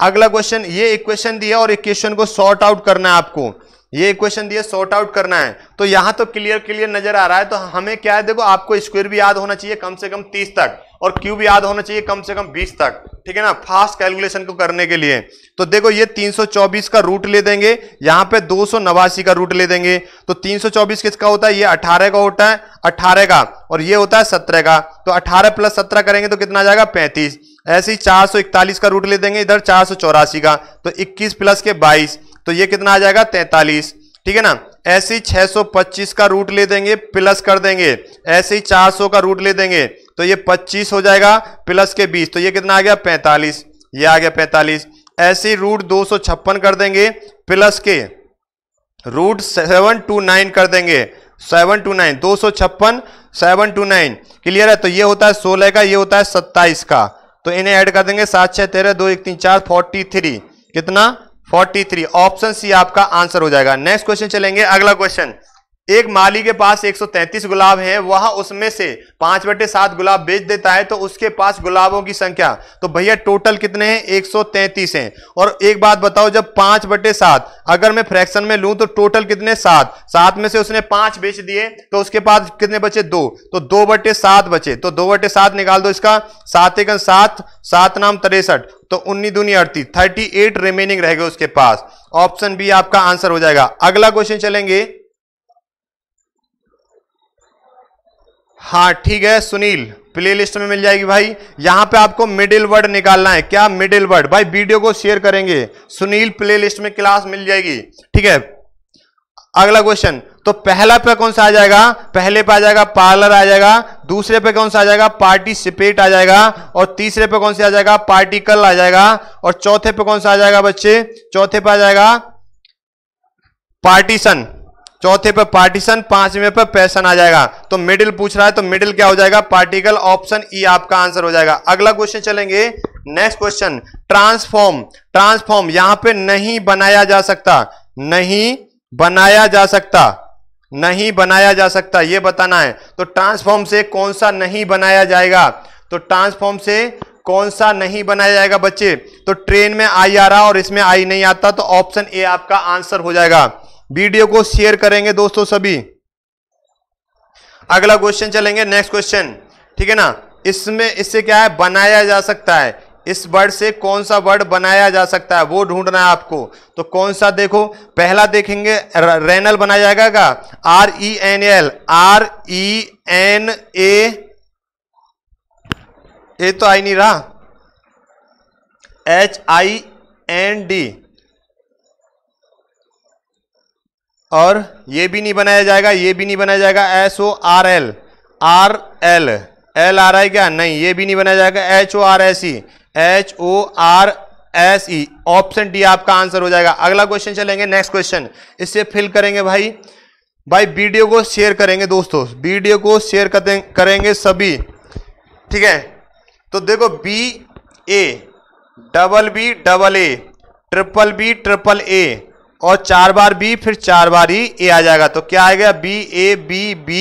अगला क्वेश्चन ये इक्वेशन क्वेश्चन दिया और इक्वेशन को सॉर्ट आउट करना है आपको ये इक्वेशन दिया सॉर्ट आउट करना है तो यहां तो क्लियर क्लियर नजर आ रहा है तो हमें क्या है देखो आपको स्क्वेयर भी याद होना चाहिए कम से कम तीस तक और क्यूब याद होना चाहिए कम से कम 20 तक ठीक है ना फास्ट कैलकुलेशन को करने के लिए तो देखो ये 324 का रूट ले देंगे यहां पे दो का रूट ले देंगे तो 324 किसका होता है ये 18 का होता है 18 का और ये होता है 17 का तो 18 प्लस 17 करेंगे तो कितना जाएगा 35 ऐसे ही 441 का रूट ले देंगे इधर चार का तो इक्कीस प्लस के बाईस तो ये कितना आ जाएगा तैतालीस ठीक है ना ऐसे ही पच्चीस का रूट ले देंगे प्लस कर देंगे ऐसे ही सौ का रूट ले देंगे तो ये 25 हो जाएगा प्लस के 20 तो ये कितना आ गया 45 ये आ गया 45 ऐसे रूट दो कर देंगे प्लस के रूट सेवन टू नाइन कर देंगे सेवन टू नाइन दो सौ छप्पन सेवन टू नाइन क्लियर है तो ये होता है सोलह का ये होता है सत्ताईस का तो इन्हें ऐड कर देंगे सात छह तेरह दो एक तीन चार फोर्टी थ्री कितना फोर्टी थ्री ऑप्शन सी आपका आंसर हो जाएगा नेक्स्ट क्वेश्चन चलेंगे अगला क्वेश्चन एक माली के पास 133 गुलाब है वह उसमें से पांच बटे सात गुलाब बेच देता है तो उसके पास गुलाबों की संख्या तो भैया टोटल कितने हैं 133 हैं और एक बात बताओ जब पांच बटे सात अगर मैं फ्रैक्शन में लूं तो टोटल कितने सात सात में से उसने पांच बेच दिए तो उसके पास कितने बचे दो तो दो बटे सात बचे तो दो बटे सात निकाल दो इसका सात एक सात सात नाम तिरसठ तो उन्नीस दूनी अड़तीस थर्टी एट रिमेनिंग रहेगा उसके पास ऑप्शन बी आपका आंसर हो जाएगा अगला क्वेश्चन चलेंगे हाँ ठीक है सुनील प्ले लिस्ट में मिल जाएगी भाई यहां पे आपको मिडिल वर्ड निकालना है क्या मिडिल वर्ड भाई वीडियो को शेयर करेंगे सुनील प्ले लिस्ट में क्लास मिल जाएगी ठीक है अगला क्वेश्चन तो पहला पे कौन सा आ जाएगा पहले पे आ जाएगा पार्लर आ जाएगा दूसरे पे कौन सा आ जाएगा पार्टिसिपेट आ जाएगा और तीसरे पे कौन सा आ जाएगा पार्टिकल आ जाएगा और चौथे पे कौन सा आ जाएगा बच्चे चौथे पे आ जाएगा पार्टीशन चौथे पे पार्टीशन पांचवे पे पैसन आ जाएगा तो मिडिल पूछ रहा है तो मिडिल क्या हो जाएगा पार्टिकल ऑप्शन ई आपका आंसर हो जाएगा अगला क्वेश्चन चलेंगे नेक्स्ट क्वेश्चन ट्रांसफॉर्म ट्रांसफॉर्म यहां पे नहीं बनाया जा सकता नहीं बनाया जा सकता नहीं बनाया जा सकता यह बताना है तो ट्रांसफॉर्म से कौन सा नहीं बनाया जाएगा तो ट्रांसफॉर्म से कौन सा नहीं बनाया जाएगा बच्चे तो ट्रेन में आई आ रहा और इसमें आई नहीं आता तो ऑप्शन ए आपका आंसर हो जाएगा वीडियो को शेयर करेंगे दोस्तों सभी अगला क्वेश्चन चलेंगे नेक्स्ट क्वेश्चन ठीक है ना इसमें इससे क्या है बनाया जा सकता है इस वर्ड से कौन सा वर्ड बनाया जा सकता है वो ढूंढना है आपको तो कौन सा देखो पहला देखेंगे रेनल बनाया जाएगा का R E N L R E N A A तो आई नहीं रहा एच आई एन डी और ये भी नहीं बनाया जाएगा ये भी नहीं बनाया जाएगा S O R L R L L R I क्या नहीं ये भी नहीं बनाया जाएगा H O R S E H O R S E option D आपका आंसर हो जाएगा अगला क्वेश्चन चलेंगे नेक्स्ट क्वेश्चन इससे फिल करेंगे भाई भाई वीडियो को शेयर करेंगे दोस्तों वीडियो को शेयर करेंगे सभी ठीक है तो देखो B A double B double A triple B triple A और चार बार बी फिर चार बार ही e, ए आ जाएगा तो क्या आएगा बी ए बी बी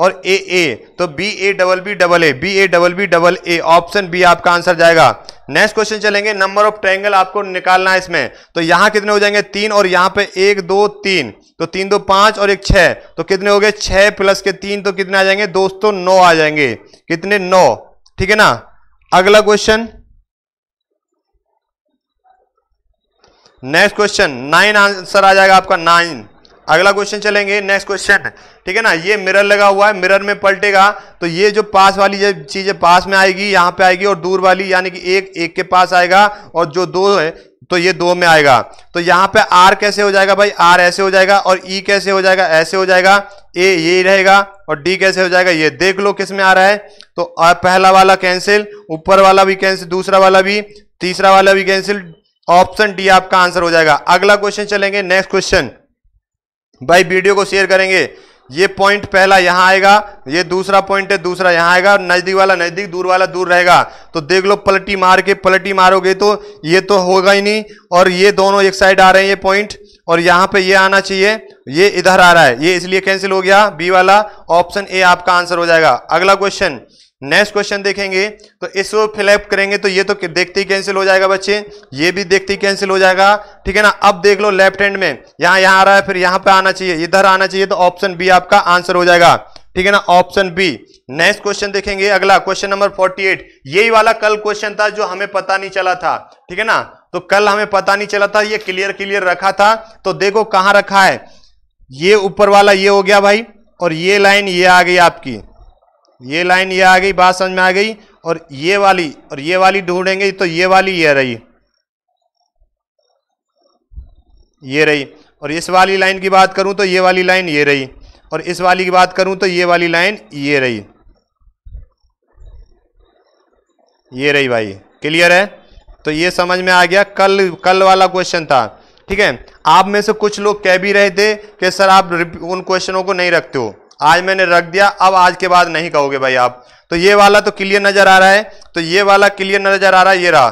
और ए ए तो B A double B double A B A double B double A option B आपका आंसर जाएगा नेक्स्ट क्वेश्चन चलेंगे नंबर ऑफ ट्रायंगल आपको निकालना है इसमें तो यहां कितने हो जाएंगे तीन और यहां पे एक दो तीन तो तीन दो पांच और एक छह तो कितने हो गए छह प्लस के तीन तो कितने आ जाएंगे दोस्तों नौ आ जाएंगे कितने नौ ठीक है ना अगला question next question nine answer आ जाएगा आपका नाइन अगला क्वेश्चन चलेंगे नेक्स्ट क्वेश्चन ठीक है ना ये मिरर लगा हुआ है मिरर में पलटेगा तो ये जो पास वाली जब चीज़ें पास में आएगी यहाँ पे आएगी और दूर वाली यानी कि एक एक के पास आएगा और जो दो है तो ये दो में आएगा तो यहाँ पे आर कैसे हो जाएगा भाई आर ऐसे हो जाएगा और ई e कैसे हो जाएगा ऐसे हो जाएगा ए ये रहेगा और डी कैसे हो जाएगा ये देख लो किस में आ रहा है तो पहला वाला कैंसिल ऊपर वाला भी कैंसिल दूसरा वाला भी तीसरा वाला भी कैंसिल ऑप्शन डी आपका आंसर हो जाएगा अगला क्वेश्चन चलेंगे नेक्स्ट क्वेश्चन भाई वीडियो को शेयर करेंगे ये पॉइंट पहला यहां आएगा ये दूसरा पॉइंट है दूसरा यहां आएगा नजदीक वाला नजदीक दूर वाला दूर रहेगा तो देख लो पलटी मार के पलटी मारोगे तो ये तो होगा ही नहीं और ये दोनों एक साइड आ रहे हैं ये पॉइंट और यहां पे ये आना चाहिए ये इधर आ रहा है ये इसलिए कैंसिल हो गया बी वाला ऑप्शन ए आपका आंसर हो जाएगा अगला क्वेश्चन नेक्स्ट क्वेश्चन देखेंगे तो इसको फिलअप करेंगे तो ये तो देखते ही कैंसिल हो जाएगा बच्चे ये भी देखते ही कैंसिल हो जाएगा ठीक है ना अब देख लो लेफ्ट हैंड में यहां यहां आ रहा है फिर यहां पे आना चाहिए इधर आना चाहिए तो ऑप्शन बी आपका आंसर हो जाएगा ठीक है ना ऑप्शन बी नेक्स्ट क्वेश्चन देखेंगे अगला क्वेश्चन नंबर एट यही वाला कल क्वेश्चन था जो हमें पता नहीं चला था ठीक है ना तो कल हमें पता नहीं चला था ये क्लियर क्लियर रखा था तो देखो कहां रखा है ये ऊपर वाला ये हो गया भाई और ये लाइन ये आ गई आपकी ये लाइन ये आ गई बात समझ में आ गई और ये वाली और ये वाली ढूंढेंगे तो ये वाली ये रही ये रही और इस वाली लाइन की बात करूं तो ये वाली लाइन ये रही और इस वाली की बात करूं तो ये वाली लाइन ये रही ये रही भाई क्लियर है तो ये समझ में आ गया कल कल वाला क्वेश्चन था ठीक है आप में से कुछ लोग कह भी रहे थे कि सर आप उन क्वेश्चनों को नहीं रखते हो आज मैंने रख दिया अब आज के बाद नहीं कहोगे भाई आप तो ये वाला तो क्लियर नजर आ रहा है तो ये वाला क्लियर नजर आ रहा है ये रहा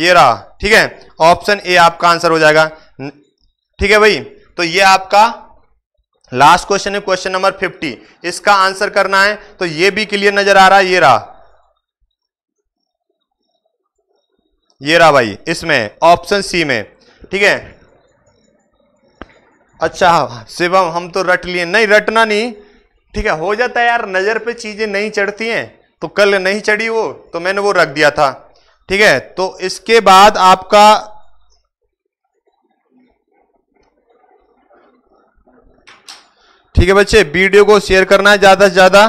ये रहा ठीक है ऑप्शन ए आपका आंसर हो जाएगा ठीक है भाई तो ये आपका लास्ट क्वेश्चन है क्वेश्चन नंबर फिफ्टी इसका आंसर करना है तो ये भी क्लियर नजर आ रहा है ये रहा ये रहा भाई इसमें ऑप्शन सी में ठीक है अच्छा शिवम हम तो रट लिए नहीं रटना नहीं ठीक है हो जाता है यार नज़र पे चीज़ें नहीं चढ़ती हैं तो कल नहीं चढ़ी वो तो मैंने वो रख दिया था ठीक है तो इसके बाद आपका ठीक है बच्चे वीडियो को शेयर करना है ज़्यादा से ज़्यादा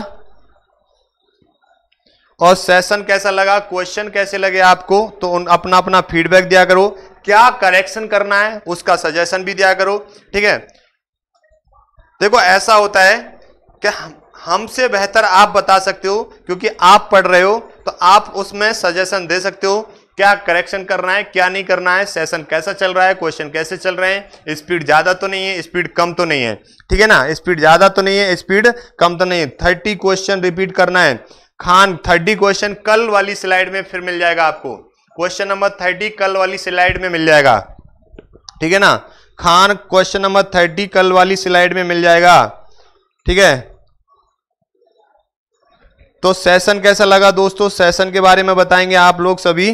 और सेशन कैसा लगा क्वेश्चन कैसे लगे आपको तो उन अपना अपना फीडबैक दिया करो क्या करेक्शन करना है उसका सजेशन भी दिया करो ठीक है देखो ऐसा होता है कि हम हमसे बेहतर आप बता सकते हो क्योंकि आप पढ़ रहे हो तो आप उसमें सजेशन दे सकते हो क्या करेक्शन करना है क्या नहीं करना है सेशन कैसा चल रहा है क्वेश्चन कैसे चल रहे हैं स्पीड ज़्यादा तो नहीं है स्पीड कम तो नहीं है ठीक है ना स्पीड ज़्यादा तो नहीं है स्पीड कम तो नहीं है थर्टी क्वेश्चन रिपीट करना है खान थर्टी क्वेश्चन कल वाली स्लाइड में फिर मिल जाएगा आपको क्वेश्चन नंबर थर्टी कल वाली स्लाइड में मिल जाएगा ठीक है ना खान क्वेश्चन नंबर थर्टी कल वाली स्लाइड में मिल जाएगा ठीक है तो सेशन कैसा लगा दोस्तों सेशन के बारे में बताएंगे आप लोग सभी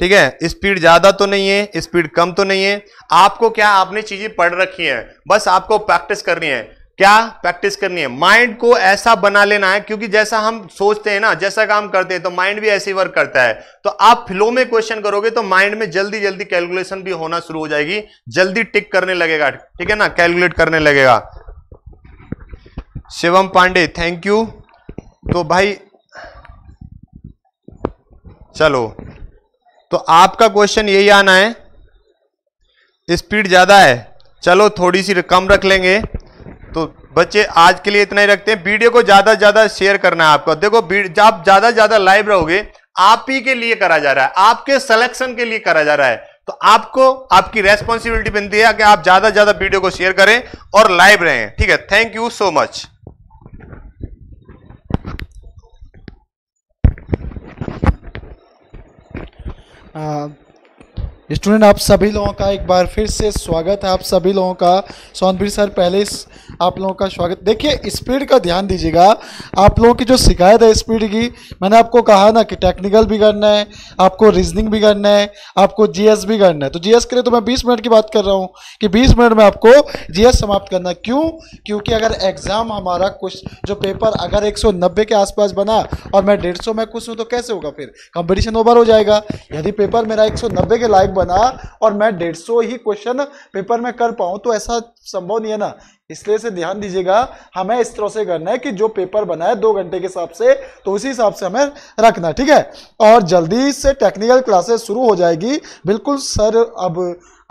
ठीक है स्पीड ज्यादा तो नहीं है स्पीड कम तो नहीं है आपको क्या आपने चीजें पढ़ रखी हैं बस आपको प्रैक्टिस करनी है क्या प्रैक्टिस करनी है माइंड को ऐसा बना लेना है क्योंकि जैसा हम सोचते हैं ना जैसा काम करते हैं तो माइंड भी ऐसे वर्क करता है तो आप फ्लो में क्वेश्चन करोगे तो माइंड में जल्दी जल्दी कैलकुलेशन भी होना शुरू हो जाएगी जल्दी टिक करने लगेगा ठीक है ना कैलकुलेट करने लगेगा शिवम पांडे थैंक यू तो भाई चलो तो आपका क्वेश्चन यही आना है स्पीड ज़्यादा है चलो थोड़ी सी कम रख लेंगे तो बच्चे आज के लिए इतना ही रखते हैं वीडियो को ज़्यादा से ज़्यादा शेयर करना है आपको देखो आप ज़्यादा से ज़्यादा लाइव रहोगे आप ही के लिए करा जा रहा है आपके सिलेक्शन के लिए करा जा रहा है तो आपको आपकी रेस्पॉन्सिबिलिटी बनती है कि आप ज़्यादा से ज़्यादा वीडियो को शेयर करें और लाइव रहें ठीक है thank you so much uh, student आप सभी लोगों का एक बार फिर से स्वागत है आप सभी लोगों का सोनबीर सर पहले आप लोगों का स्वागत देखिए स्पीड का ध्यान दीजिएगा आप लोगों की जो शिकायत है स्पीड की मैंने आपको कहा ना कि टेक्निकल भी करना है आपको रीजनिंग भी करना है आपको जीएस भी करना है तो जीएस के लिए तो मैं बीस मिनट की बात कर रहा हूँ कि बीस मिनट में आपको जी समाप्त करना क्यों क्योंकि अगर एग्ज़ाम हमारा कुछ जो पेपर अगर एक के आसपास बना और मैं डेढ़ में कुछ हूँ तो कैसे होगा फिर कॉम्पिटिशन ओवर हो जाएगा यदि पेपर मेरा एक के लाइव बना और मैं डेढ़ सौ ही क्वेश्चन पेपर में कर पाऊं तो ऐसा संभव नहीं है ना इसलिए से ध्यान दीजिएगा हमें इस तरह से करना है कि जो पेपर बना है दो घंटे के हिसाब से तो उसी हिसाब से हमें रखना ठीक है और जल्दी से टेक्निकल क्लासेस शुरू हो जाएगी बिल्कुल सर अब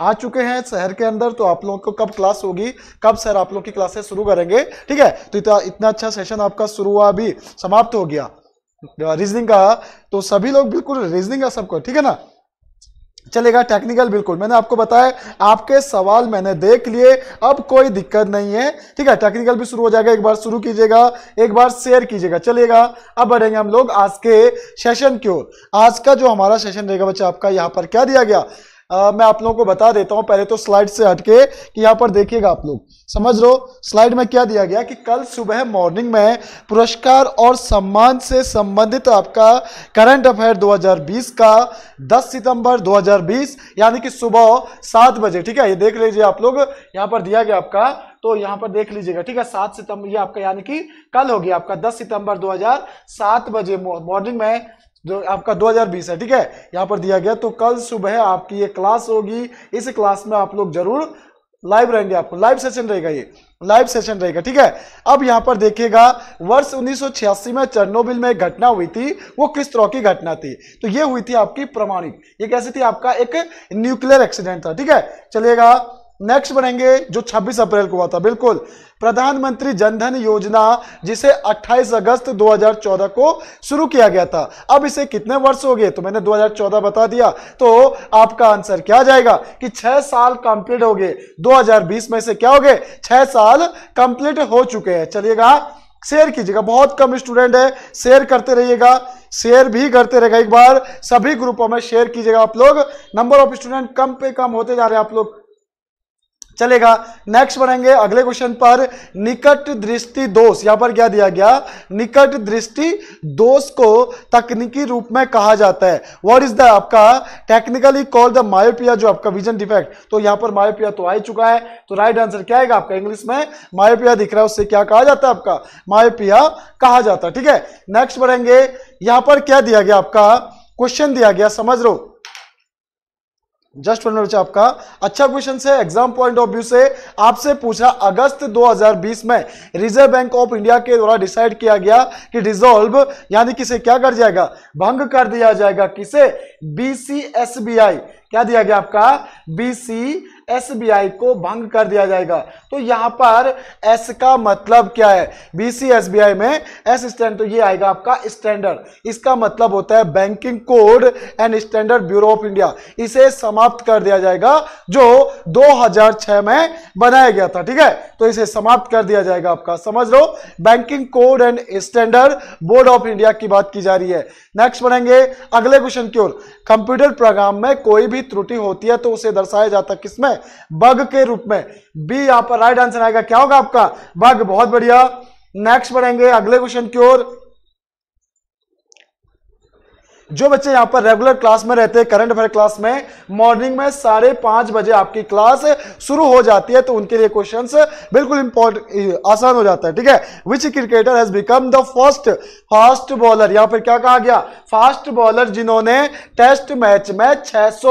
आ चुके हैं शहर के अंदर तो आप लोगों को कब क्लास होगी कब सर आप लोगों की क्लासेस शुरू करेंगे ठीक है तो इतना इतना अच्छा सेशन आपका शुरू हुआ अभी समाप्त हो गया रीजनिंग का तो सभी लोग बिल्कुल रीजनिंग का सबको ठीक है ना चलेगा टेक्निकल बिल्कुल मैंने आपको बताया आपके सवाल मैंने देख लिए अब कोई दिक्कत नहीं है ठीक है टेक्निकल भी शुरू हो जाएगा एक बार शुरू कीजिएगा एक बार शेयर कीजिएगा चलेगा अब बढ़ेंगे हम लोग आज के सेशन की ओर आज का जो हमारा सेशन रहेगा बच्चा आपका यहाँ पर क्या दिया गया आ, मैं आप लोगों को बता देता हूं पहले तो स्लाइड से हटके कि यहां पर देखिएगा आप लोग समझ लो स्लाइड में क्या दिया गया कि कल सुबह मॉर्निंग में पुरस्कार और सम्मान से संबंधित आपका करंट अफेयर 2020 का 10 सितंबर 2020 यानी कि सुबह सात बजे ठीक है ये देख लीजिए आप लोग यहां पर दिया गया आपका तो यहां पर देख लीजिएगा ठीक है सात सितंबर ये आपका यानी कि कल होगी आपका 10 सितंबर 2007 बजे मॉर्निंग में जो आपका 2020 है ठीक है यहाँ पर दिया गया तो कल सुबह आपकी ये क्लास होगी इस क्लास में आप लोग जरूर लाइव रहेंगे आपको लाइव सेशन रहेगा ये लाइव सेशन रहेगा ठीक है अब यहाँ पर देखिएगा वर्ष 1986 में चरनोबिल में एक घटना हुई थी वो किस तरह की घटना थी तो ये हुई थी आपकी प्रमाणिक ये कैसी थी आपका एक न्यूक्लियर एक्सीडेंट था ठीक है चलिएगा नेक्स्ट बनेंगे जो 26 अप्रैल को हुआ था बिल्कुल प्रधानमंत्री जनधन योजना जिसे 28 अगस्त 2014 को शुरू किया गया था अब इसे कितने वर्ष हो गए तो मैंने 2014 बता दिया तो आपका आंसर क्या जाएगा कि छह साल कंप्लीट हो गए 2020 में से क्या हो गए छह साल कंप्लीट हो चुके हैं चलिएगा शेयर कीजिएगा बहुत कम स्टूडेंट है शेयर करते रहिएगा शेयर भी करते रहेगा एक बार सभी ग्रुपों में शेयर कीजिएगा आप लोग नंबर ऑफ स्टूडेंट कम पे कम होते जा रहे हैं आप लोग चलेगा नेक्स्ट बढ़ेंगे अगले क्वेश्चन पर निकट दृष्टि दोष यहां पर क्या दिया गया निकट दृष्टि दोष को तकनीकी रूप में कहा जाता है व्हाट इज द आपका टेक्निकली कॉल द मायोपिया जो आपका विजन डिफेक्ट तो यहां पर मायोपिया तो आ चुका है तो राइट आंसर क्या आएगा आपका इंग्लिश में मायोपिया दिख रहा है उससे क्या कहा जाता है आपका मायोपिया कहा जाता है ठीक है नेक्स्ट बढ़ेंगे यहां पर क्या दिया गया आपका क्वेश्चन दिया गया समझ लो जस्ट वन बच्चा आपका अच्छा क्वेश्चन से एग्जाम पॉइंट ऑफ व्यू से आपसे पूछा अगस्त 2020 में रिजर्व बैंक ऑफ इंडिया के द्वारा डिसाइड किया गया कि डिजोल्व यानी किसे क्या कर जाएगा भंग कर दिया जाएगा किसे बीसीएसबीआई क्या दिया गया आपका बीसी एसबीआई को भंग कर दिया जाएगा तो यहां पर एस का मतलब क्या है बीसी एसबीआई में एस स्टैंड तो ये आएगा आपका स्टैंडर्ड इसका मतलब होता है banking code and standard bureau of India इसे समाप्त कर दिया जाएगा जो 2006 में बनाया गया था ठीक है तो इसे समाप्त कर दिया जाएगा आपका समझ लो banking code and standard board of India की बात की जा रही है नेक्स्ट बढ़ेंगे अगले क्वेश्चन की ओर कंप्यूटर प्रोग्राम में कोई भी त्रुटि होती है तो उसे दर्शाया जाता है किसमें बग के रूप में बी यहां पर राइट आंसर आएगा क्या होगा आपका बग बहुत बढ़िया नेक्स्ट बढ़ेंगे अगले क्वेश्चन की ओर जो बच्चे यहाँ पर रेगुलर क्लास में रहते हैं करंट अफेयर क्लास में मॉर्निंग में साढ़े पांच बजे आपकी क्लास शुरू हो जाती है तो उनके लिए क्वेश्चन बिल्कुल इंपॉर्टेंट आसान हो जाता है ठीक है which cricketer has become the first fast bowler यहाँ पर क्या कहा गया फास्ट बॉलर जिन्होंने टेस्ट मैच में छह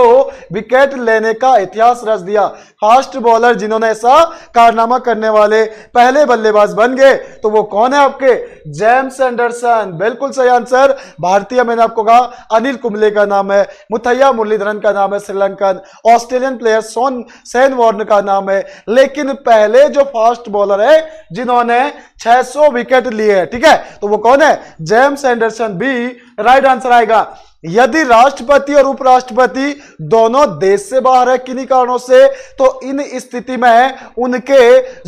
विकेट लेने का इतिहास रच दिया फास्ट बॉलर जिन्होंने ऐसा कारनामा करने वाले पहले बल्लेबाज बन गए तो वो कौन है आपके जेम्स एंडरसन बिल्कुल सही आंसर भारतीय मैंने आपको कहा अनिल कुंबले का नाम है मुथैया मुरलीधरन का नाम है श्रीलंकन ऑस्ट्रेलियन प्लेयर सोन सेन वॉर्न का नाम है लेकिन पहले जो फास्ट बॉलर है जिन्होंने 600 विकेट लिए है ठीक है तो वो कौन है जेम्स एंडरसन भी राइट आंसर आएगा यदि राष्ट्रपति और उपराष्ट्रपति दोनों देश से बाहर है किन्हीं कारणों से तो इन स्थिति में उनके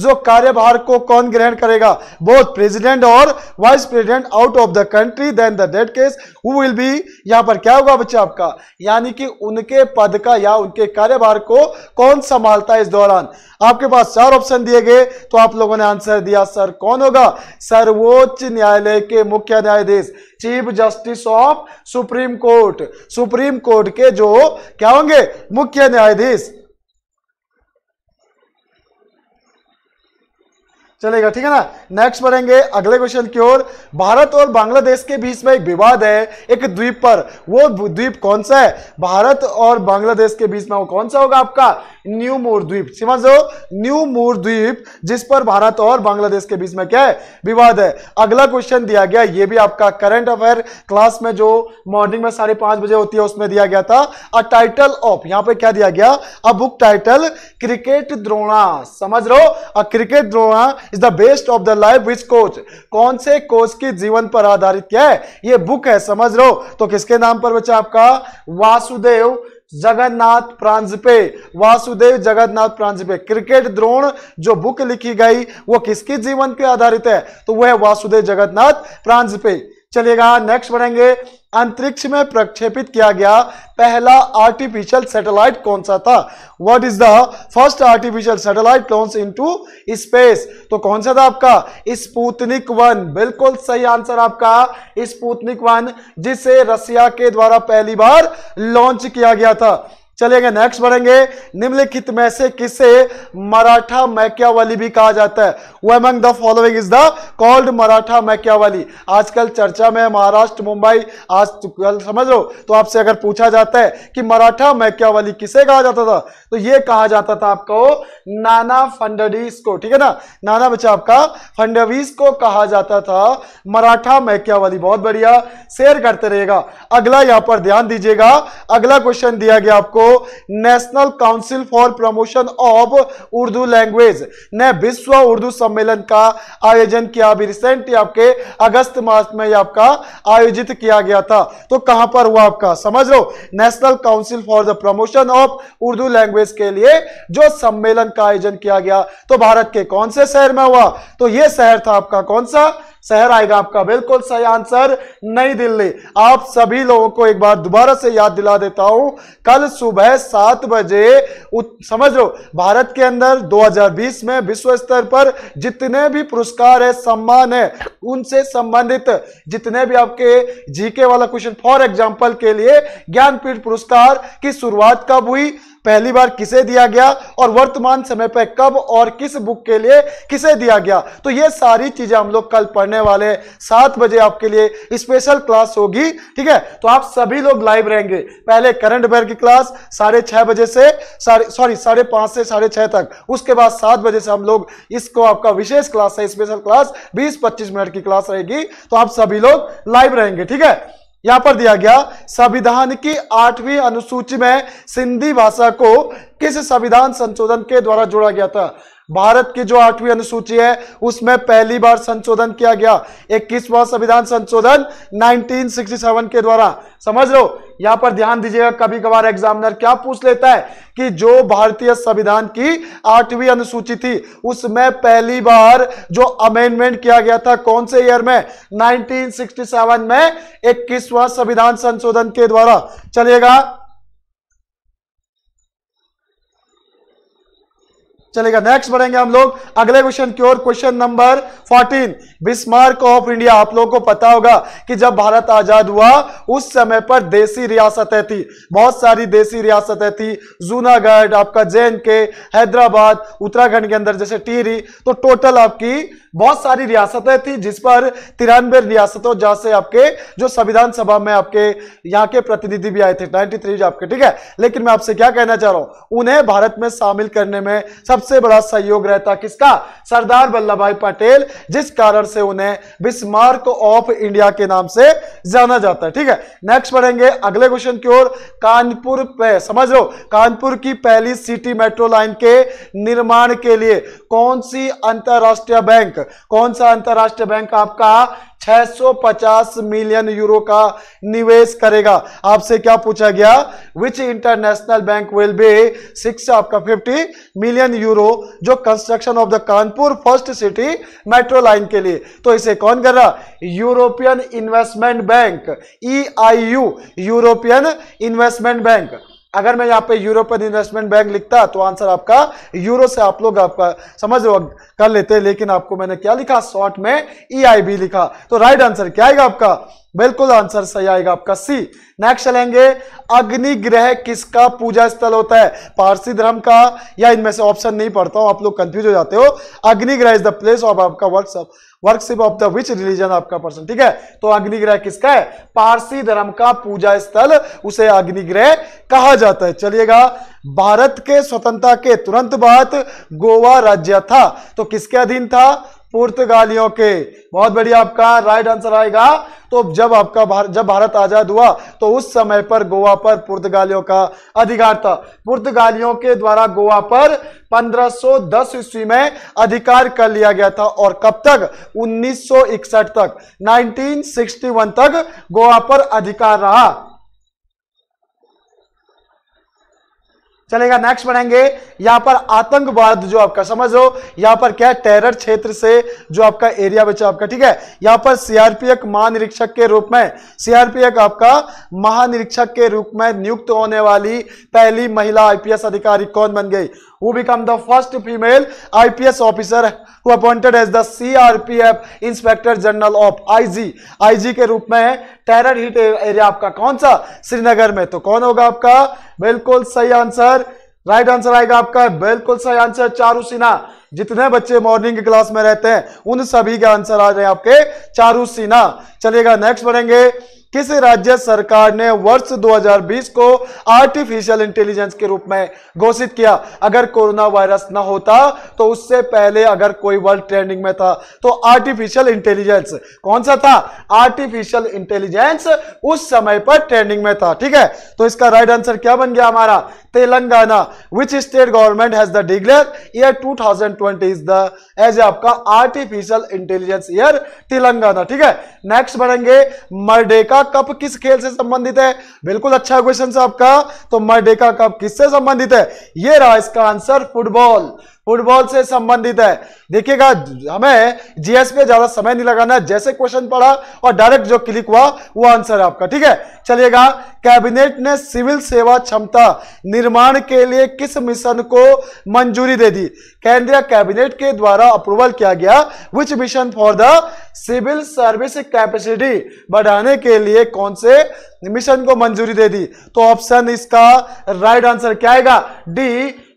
जो कार्यभार को कौन ग्रहण करेगा बोथ प्रेसिडेंट और vice president out of the country then the dead case who will be यहां पर क्या होगा बच्चा आपका यानी कि उनके पद का या उनके कार्यभार को कौन संभालता है इस दौरान आपके पास चार ऑप्शन दिए गए तो आप लोगों ने आंसर दिया सर कौन होगा सर्वोच्च न्यायालय के मुख्य न्यायाधीश chief justice of supreme court supreme court के जो क्या होंगे मुख्य न्यायाधीश चलेगा ठीक है ना नेक्स्ट बढ़ेंगे अगले क्वेश्चन की ओर भारत और बांग्लादेश के बीच में एक विवाद है एक द्वीप पर वो द्वीप कौन सा है भारत और बांग्लादेश के बीच में वो कौन सा होगा आपका न्यू मोर द्वीप समझ न्यू मोर द्वीप जिस पर भारत और बांग्लादेश के बीच में क्या है विवाद है अगला क्वेश्चन दिया गया ये भी आपका करंट अफेयर क्लास में जो मॉर्निंग में साढ़े पांच बजे होती है उसमें दिया गया था अ टाइटल ऑफ यहां पे क्या दिया गया a book title cricket Drona समझ लो a cricket Drona is the best of the life which coach कौन से कोच के जीवन पर आधारित क्या है ये बुक है समझ लो तो किसके नाम पर बचा आपका वासुदेव जगन्नाथ प्रांजपे वासुदेव जगन्नाथ प्रांजपे क्रिकेट द्रोण जो बुक लिखी गई वो किसके जीवन पे आधारित है तो वह वासुदेव जगन्नाथ प्रांजपे चलेगा नेक्स्ट बढ़ेंगे अंतरिक्ष में प्रक्षेपित किया गया पहला आर्टिफिशियल सैटेलाइट कौन सा था what is the first artificial satellite launch into space तो कौन सा था आपका स्पूतनिक वन बिल्कुल सही आंसर आपका स्पूतनिक वन जिसे रसिया के द्वारा पहली बार लॉन्च किया गया था चलेंगे नेक्स्ट बढ़ेंगे निम्नलिखित में से किसे मराठा मैक्यावाली भी कहा जाता है वो among the following is the called Maratha Machiavelli आजकल चर्चा में महाराष्ट्र मुंबई आज तो कल समझ लो तो आपसे अगर पूछा जाता है कि मराठा मैक्यावाली किसे कहा जाता था तो ये कहा जाता था आपको नाना फंडवीस को ठीक है ना नाना बच्चा आपका फंडवीस को कहा जाता था मराठा महकिया वाली बहुत बढ़िया शेयर करते रहेगा अगला यहां पर ध्यान दीजिएगा अगला क्वेश्चन दिया गया आपको national council for promotion of Urdu language ने विश्व उर्दू सम्मेलन का आयोजन किया अभी रिसेंटली आपके अगस्त मास में आपका आयोजित किया गया था तो कहां पर हुआ आपका समझ लो national council for the promotion of Urdu language congress के लिए जो सम्मेलन का आयोजन किया गया तो भारत के कौन से शहर में हुआ तो यह शहर था आपका कौन सा शहर आएगा आपका बिल्कुल सही आंसर नई दिल्ली आप सभी लोगों को एक बार दोबारा से याद दिला देता हूं कल सुबह सात बजे समझ लो भारत के अंदर 2020 में विश्व स्तर पर जितने भी पुरस्कार है सम्मान है उनसे संबंधित जितने भी आपके जीके वाला क्वेश्चन फॉर एग्जांपल के लिए ज्ञानपीठ पुरस्कार की शुरुआत कब हुई पहली बार किसे दिया गया और वर्तमान समय पर कब और किस बुक के लिए किसे दिया गया तो ये सारी चीजें हम लोग कल पढ़ने वाले हैं सात बजे आपके लिए स्पेशल क्लास होगी ठीक है तो आप सभी लोग लाइव रहेंगे पहले करंट अफेयर की क्लास साढ़े छह बजे से सॉरी साढ़े पांच से साढ़े छह तक उसके बाद सात बजे से हम लोग इसको आपका विशेष क्लास है स्पेशल क्लास बीस पच्चीस मिनट की क्लास रहेगी तो आप सभी लोग लाइव रहेंगे ठीक है यहां पर दिया गया संविधान की आठवीं अनुसूची में सिंधी भाषा को किस संविधान संशोधन के द्वारा जोड़ा गया था भारत की जो आठवीं अनुसूची है उसमें पहली बार संशोधन किया गया इक्कीसवां संविधान संशोधन 1967 के द्वारा समझ लो यहां पर ध्यान दीजिएगा कभी कभार एग्जामिनर क्या पूछ लेता है कि जो भारतीय संविधान की आठवीं अनुसूची थी उसमें पहली बार जो अमेंडमेंट किया गया था कौन से ईयर में 1967 में इक्कीसवां संविधान संशोधन के द्वारा चलेगा चलेगा नेक्स्ट बढ़ेंगे हम लोग अगले क्वेश्चन की ओर question number 14 Bismarck of India आप लोगों को पता होगा कि जब भारत आजाद हुआ उस समय पर देसी रियासतें थी बहुत सारी देसी रियासतें थी जूनागढ़ आपका जे के हैदराबाद उत्तराखंड के अंदर जैसे टीरी तो टोटल आपकी बहुत सारी रियासतें थी जिस पर तिरानवे रियासतों जहां से आपके जो संविधान सभा में आपके यहाँ के प्रतिनिधि भी आए थे नाइनटी थ्री आपके ठीक है लेकिन मैं आपसे क्या कहना चाह रहा हूं उन्हें भारत में शामिल करने में सबसे बड़ा सहयोग रहता किसका सरदार वल्लभ भाई पटेल जिस कारण से उन्हें बिस्मार्क ऑफ इंडिया के नाम से जाना जाता है ठीक है नेक्स्ट पढ़ेंगे अगले क्वेश्चन की ओर कानपुर पे समझ लो कानपुर की पहली सिटी मेट्रो लाइन के निर्माण के लिए कौन सी अंतरराष्ट्रीय बैंक कौन सा अंतरराष्ट्रीय बैंक आपका 650 मिलियन यूरो का निवेश करेगा आपसे क्या पूछा गया which international bank will be six आपका 50 मिलियन यूरो जो construction of the Kanpur first city metro line के लिए तो इसे कौन कर रहा यूरोपियन इन्वेस्टमेंट बैंक ई यूरोपियन इन्वेस्टमेंट बैंक अगर मैं यहाँ पे यूरोपियन इन्वेस्टमेंट बैंक लिखता तो आंसर आपका यूरो से आप लोग आपका समझ लो कर लेते लेकिन आपको मैंने क्या लिखा शॉर्ट में ई e लिखा तो राइट आंसर क्या आएगा आपका बिल्कुल आंसर सही आएगा आपका सी नेक्स्ट चलेंगे अग्निग्रह किसका पूजा स्थल होता है पारसी धर्म का या इनमें से ऑप्शन नहीं पढ़ता हूं आप लोग कंफ्यूज हो जाते हो अग्निग्रह इज द प्लेस ऑफ आपका workshop worship of the which religion आपका पर्सन ठीक है तो अग्निग्रह किसका है पारसी धर्म का पूजा स्थल उसे अग्निग्रह कहा जाता है चलिएगा भारत के स्वतंत्रता के तुरंत बाद गोवा राज्य था तो किसके अधीन था पुर्तगालियों के बहुत बढ़िया आपका राइट आंसर आएगा तो जब आपका भार, जब भारत आजाद हुआ तो उस समय पर गोवा पर पुर्तगालियों का अधिकार था पुर्तगालियों के द्वारा गोवा पर 1510 ईस्वी में अधिकार कर लिया गया था और कब तक 1961 तक 1961 तक गोवा पर अधिकार रहा चलेगा नेक्स्ट बढ़ेंगे यहां पर आतंकवाद जो आपका समझ लो यहां पर क्या है टेरर क्षेत्र से जो आपका एरिया बचा आपका ठीक है यहां पर सीआरपीएफ महानिरीक्षक के रूप में सीआरपीएफ आपका महानिरीक्षक के रूप में नियुक्त होने वाली पहली महिला आईपीएस अधिकारी कौन बन गई who become the first female IPS officer who appointed as the CRPF Inspector General of IG. IG ke roop mein है टेरर हिट एरिया आपका कौन सा श्रीनगर में तो कौन होगा आपका बिल्कुल सही आंसर राइट आंसर आएगा आपका बिल्कुल सही आंसर चारू सिन्हा जितने बच्चे मॉर्निंग क्लास में रहते हैं उन सभी के आंसर आ रहे हैं आपके चारू सिन्हा चलिएगा नेक्स्ट बढ़ेंगे किस राज्य सरकार ने वर्ष 2020 को आर्टिफिशियल इंटेलिजेंस के रूप में घोषित किया अगर कोरोना वायरस ना होता तो उससे पहले अगर कोई वर्ल्ड ट्रेंडिंग में था तो आर्टिफिशियल इंटेलिजेंस कौन सा था आर्टिफिशियल इंटेलिजेंस उस समय पर ट्रेंडिंग में था ठीक है तो इसका राइट right आंसर क्या बन गया हमारा Telangana which state government has the declare year to is the age आपका आर्टिफिशियल इंटेलिजेंस ईयर तेलंगाना ठीक है नेक्स्ट बढ़ेंगे मर्डेका कप किस खेल से संबंधित है बिल्कुल अच्छा क्वेश्चन आपका तो मर्डेका कप किससे संबंधित है ये रहा इसका आंसर फुटबॉल फुटबॉल से संबंधित है देखिएगा हमें जीएस पे ज्यादा समय नहीं लगाना जैसे क्वेश्चन पढ़ा और डायरेक्ट जो क्लिक हुआ वो आंसर है आपका ठीक है चलिएगा कैबिनेट ने सिविल सेवा क्षमता निर्माण के लिए किस मिशन को मंजूरी दे दी केंद्रीय कैबिनेट के द्वारा अप्रूवल किया गया which mission for the civil service capacity बढ़ाने के लिए कौन से मिशन को मंजूरी दे दी तो ऑप्शन इसका राइट आंसर क्या आएगा डी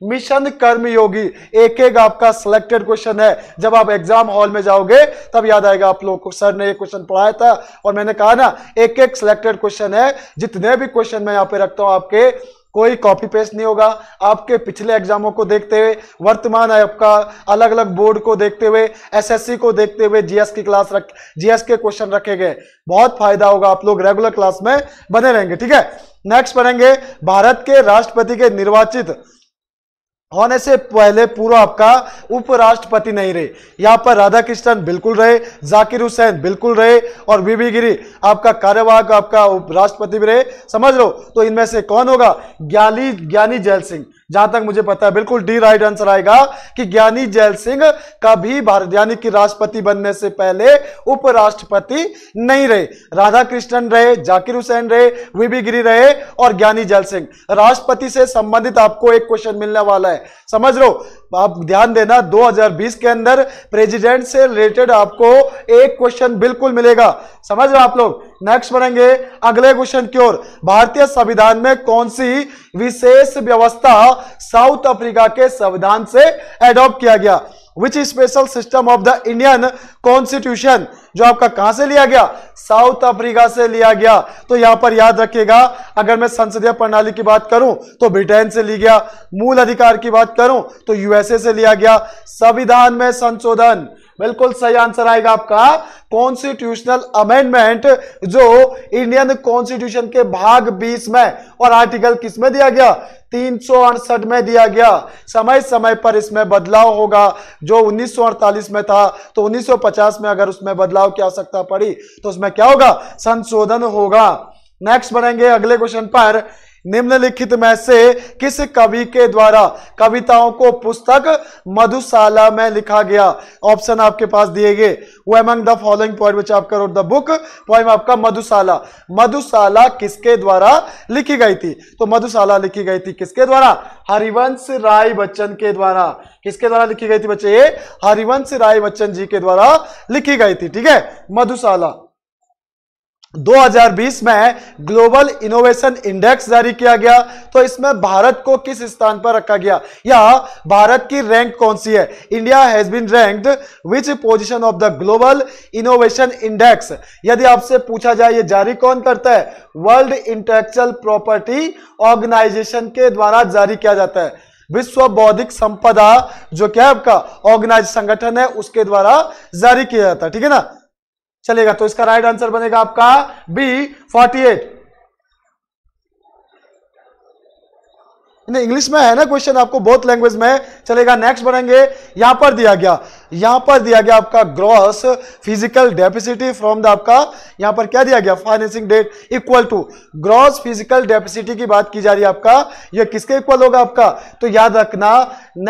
मिशन योगी एक एक आपका सिलेक्टेड क्वेश्चन है जब आप एग्जाम हॉल में जाओगे तब याद आएगा आप लोगों को सर ने ये क्वेश्चन पढ़ाया था और मैंने कहा ना एक एक सिलेक्टेड क्वेश्चन है जितने भी क्वेश्चन मैं यहाँ पे रखता हूँ आपके कोई कॉपी पेस्ट नहीं होगा आपके पिछले एग्जामों को देखते हुए वर्तमान आपका अलग अलग बोर्ड को देखते हुए एसएससी को देखते हुए जीएस की क्लास रख जीएस के क्वेश्चन रखे गए बहुत फायदा होगा आप लोग रेगुलर क्लास में बने रहेंगे ठीक है नेक्स्ट पढ़ेंगे भारत के राष्ट्रपति के निर्वाचित होने से पहले पूर्व आपका उपराष्ट्रपति नहीं रहे यहाँ पर राधा कृष्णन बिल्कुल रहे जाकिर हुसैन बिल्कुल रहे और बीबी गिरी आपका कार्यवाहक आपका उपराष्ट्रपति भी रहे समझ लो तो इनमें से कौन होगा ज्ञानी ज्ञानी जैल सिंह जहां तक मुझे पता है बिल्कुल डी राइट आंसर आएगा कि ज्ञानी जैल सिंह कभी भारत यानी कि राष्ट्रपति बनने से पहले उपराष्ट्रपति नहीं रहे राधा कृष्णन रहे जाकिर हुसैन रहे वीबी गिरी रहे और ज्ञानी जैल सिंह राष्ट्रपति से संबंधित आपको एक क्वेश्चन मिलने वाला है समझ लो आप ध्यान देना 2020 के अंदर प्रेसिडेंट से रिलेटेड आपको एक क्वेश्चन बिल्कुल मिलेगा समझ रहे आप लोग नेक्स्ट बनेंगे अगले क्वेश्चन की ओर भारतीय संविधान में कौन सी विशेष व्यवस्था साउथ अफ्रीका के संविधान से एडॉप्ट किया गया which special system of the Indian constitution जो आपका कहां से लिया गया साउथ अफ्रीका से लिया गया तो यहां पर याद रखिएगा अगर मैं संसदीय प्रणाली की बात करूं तो ब्रिटेन से लिया गया मूल अधिकार की बात करूं तो यूएसए से लिया गया संविधान में संशोधन बिल्कुल सही आंसर आएगा आपका कॉन्स्टिट्यूशनल अमेंडमेंट जो इंडियन कॉन्स्टिट्यूशन के भाग 20 में और आर्टिकल किस में दिया गया तीन में दिया गया समय समय पर इसमें बदलाव होगा जो उन्नीस में था तो 1950 में अगर उसमें बदलाव की आवश्यकता पड़ी तो उसमें क्या होगा संशोधन होगा नेक्स्ट बढ़ेंगे अगले क्वेश्चन पर निम्नलिखित में से किस कवि के द्वारा कविताओं को पुस्तक मधुशाला में लिखा गया ऑप्शन आपके पास दिए गए वो among the following point which आपका और द बुक पॉइंट आपका मधुशाला मधुशाला किसके द्वारा लिखी गई थी तो मधुशाला लिखी गई थी किसके द्वारा हरिवंश राय बच्चन के द्वारा किसके द्वारा लिखी गई थी बच्चे ये हरिवंश राय बच्चन जी के द्वारा लिखी गई थी ठीक है मधुशाला 2020 में ग्लोबल इनोवेशन इंडेक्स जारी किया गया तो इसमें भारत को किस स्थान पर रखा गया या भारत की रैंक कौन सी है India has been ranked which position of the global innovation index यदि आपसे पूछा जाए ये जारी कौन करता है वर्ल्ड इंटेलेक्चुअल प्रॉपर्टी ऑर्गेनाइजेशन के द्वारा जारी किया जाता है विश्व बौद्धिक संपदा जो क्या है आपका ऑर्गेनाइज संगठन है उसके द्वारा जारी किया जाता है ठीक है ना चलेगा तो इसका राइट आंसर बनेगा आपका बी 48 एट इंग्लिश में है ना क्वेश्चन आपको बहुत लैंग्वेज में चलेगा नेक्स्ट बनेंगे यहां पर दिया गया यहां पर दिया गया आपका gross fiscal deficit from the आपका यहां पर क्या दिया गया financing debt equal to gross fiscal deficit की बात की जा रही है आपका ये किसके इक्वल होगा आपका तो याद रखना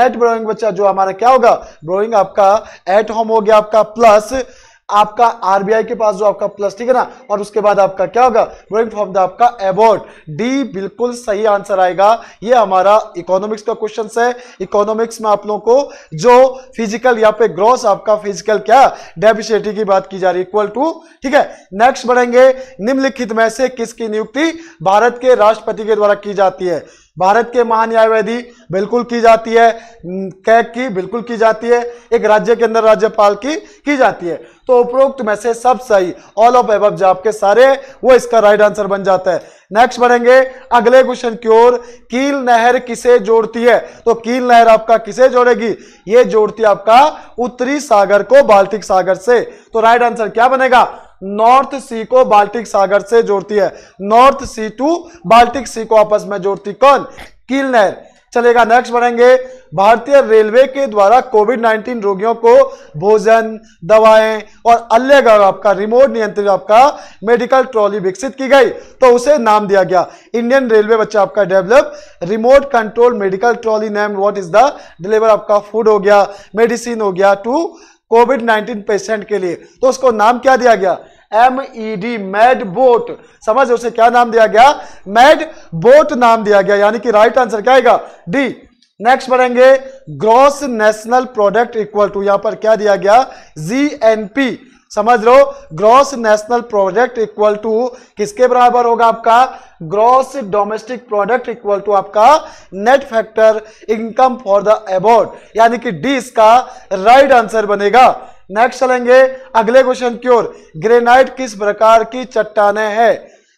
नेट ब्रोइंग बच्चा जो हमारा क्या होगा ब्रोइंग आपका एट होम हो गया आपका प्लस आपका आरबीआई के पास जो आपका प्लस ठीक है ना और उसके बाद आपका क्या होगा बोरिंग फ्रॉम द आपका अबोर्ड डी बिल्कुल सही आंसर आएगा ये हमारा इकोनॉमिक्स का क्वेश्चन है इकोनॉमिक्स में आप लोगों को जो फिजिकल यहाँ पे ग्रॉस आपका फिजिकल क्या डेबिशिटी की बात की जा रही है इक्वल टू ठीक है नेक्स्ट बढ़ेंगे निम्नलिखित में से किसकी नियुक्ति भारत के राष्ट्रपति के द्वारा की जाती है भारत के महा बिल्कुल की जाती है कैक की बिल्कुल की जाती है एक राज्य के अंदर राज्यपाल की की जाती है तो उपरोक्त में से सब सही ऑल ऑफ एब जो आपके सारे वो इसका राइट आंसर बन जाता है नेक्स्ट बढ़ेंगे अगले क्वेश्चन की ओर कील नहर किसे जोड़ती है तो कील नहर आपका किसे जोड़ेगी ये जोड़ती है आपका उत्तरी सागर को बाल्टिक सागर से तो राइट आंसर क्या बनेगा नॉर्थ सी को बाल्टिक सागर से जोड़ती है North Sea to Baltic Sea को आपस में जोड़ती कौन कील नहर चलेगा नेक्स्ट बढ़ेंगे भारतीय रेलवे के द्वारा कोविड 19 रोगियों को भोजन दवाएं और अल्ले आपका रिमोट नियंत्रित आपका मेडिकल ट्रॉली विकसित की गई तो उसे नाम दिया गया इंडियन रेलवे बच्चा आपका develop remote control medical trolley name what is the deliver आपका फूड हो गया मेडिसिन हो गया टू कोविड 19 पेशेंट के लिए तो उसको नाम क्या दिया गया M E D med bot समझ उसे क्या नाम दिया गया मैड बोट नाम दिया गया यानी कि राइट आंसर क्या आएगा डी नेक्स्ट बढ़ेंगे gross national product equal to यहां पर क्या दिया गया जी एन पी समझ लो gross national product equal to किसके बराबर होगा आपका gross domestic product equal to आपका net factor income for the about यानी कि डी इसका राइट आंसर बनेगा नेक्स्ट चलेंगे अगले क्वेश्चन की ओर ग्रेनाइट किस प्रकार की चट्टाने हैं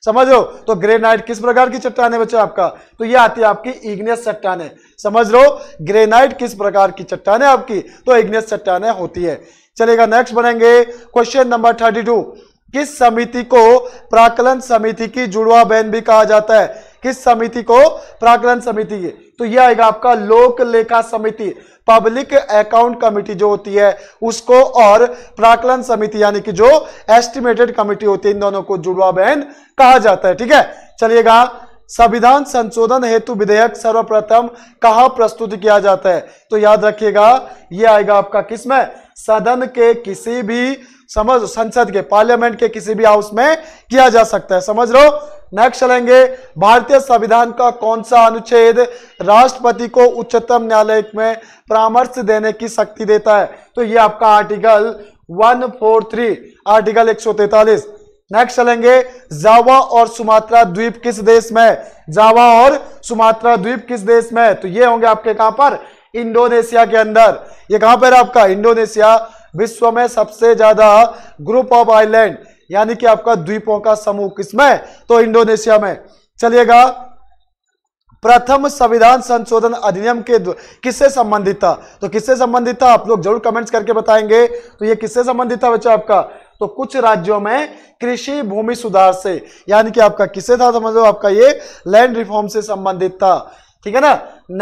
समझ लो तो ग्रेनाइट किस प्रकार की चट्टान है आपका तो ये आती है आपकी इग्नेस चट्टान है समझ लो ग्रेनाइट किस प्रकार की चट्टान है आपकी तो इग्नेस चट्टान होती है चलेगा नेक्स्ट बनेंगे क्वेश्चन नंबर थर्टी टू किस समिति को प्राकलन समिति की जुड़वा बहन भी कहा जाता है किस समिति को प्राकलन समिति की तो यह आएगा आपका लोक लेखा समिति पब्लिक अकाउंट कमिटी जो होती है उसको और प्राकलन समिति यानी कि जो एस्टिमेटेड कमिटी होती है इन दोनों को जुड़वा बहन कहा जाता है ठीक है चलिएगा संविधान संशोधन हेतु विधेयक सर्वप्रथम कहा प्रस्तुत किया जाता है तो याद रखिएगा ये आएगा आपका किसमें सदन के किसी भी समझ संसद के पार्लियामेंट के किसी भी हाउस में किया जा सकता है समझ लो नेक्स्ट चलेंगे भारतीय संविधान का कौन सा अनुच्छेद राष्ट्रपति को उच्चतम न्यायालय में परामर्श देने की शक्ति देता है तो ये आपका आर्टिकल 143 आर्टिकल 143 नेक्स्ट चलेंगे जावा और सुमात्रा द्वीप किस देश में जावा और सुमात्रा द्वीप किस देश में तो ये होंगे आपके कहां पर इंडोनेशिया के अंदर ये कहां पर आपका इंडोनेशिया विश्व में सबसे ज्यादा ग्रुप ऑफ आइलैंड यानी कि आपका द्वीपों का समूह किसमें तो इंडोनेशिया में चलिएगा प्रथम संविधान संशोधन अधिनियम के किससे संबंधित था तो किससे संबंधित था आप लोग जरूर कमेंट्स करके बताएंगे तो ये किससे संबंधित था बच्चा आपका तो कुछ राज्यों में कृषि भूमि सुधार से यानी कि आपका किसे था समझ लो आपका ये लैंड रिफॉर्म से संबंधित था ठीक है ना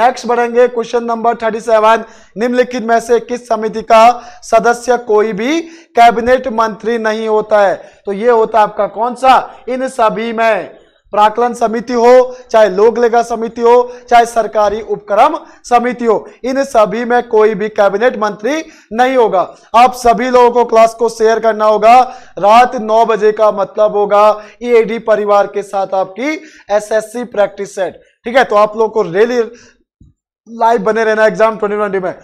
नेक्स्ट बढ़ेंगे क्वेश्चन नंबर थर्टी सेवन निम्नलिखित में से किस समिति का सदस्य कोई भी कैबिनेट मंत्री नहीं होता है तो ये होता है आपका कौन सा इन सभी में प्राकलन समिति हो चाहे लोक लेखा समिति हो चाहे सरकारी उपक्रम समिति हो इन सभी में कोई भी कैबिनेट मंत्री नहीं होगा आप सभी लोगों को क्लास को शेयर करना होगा रात नौ बजे का मतलब होगा ईएडी e परिवार के साथ आपकी एसएससी प्रैक्टिस सेट ठीक है तो आप लोग को रेली लाइव बने रहना एग्जाम ट्वेंटी में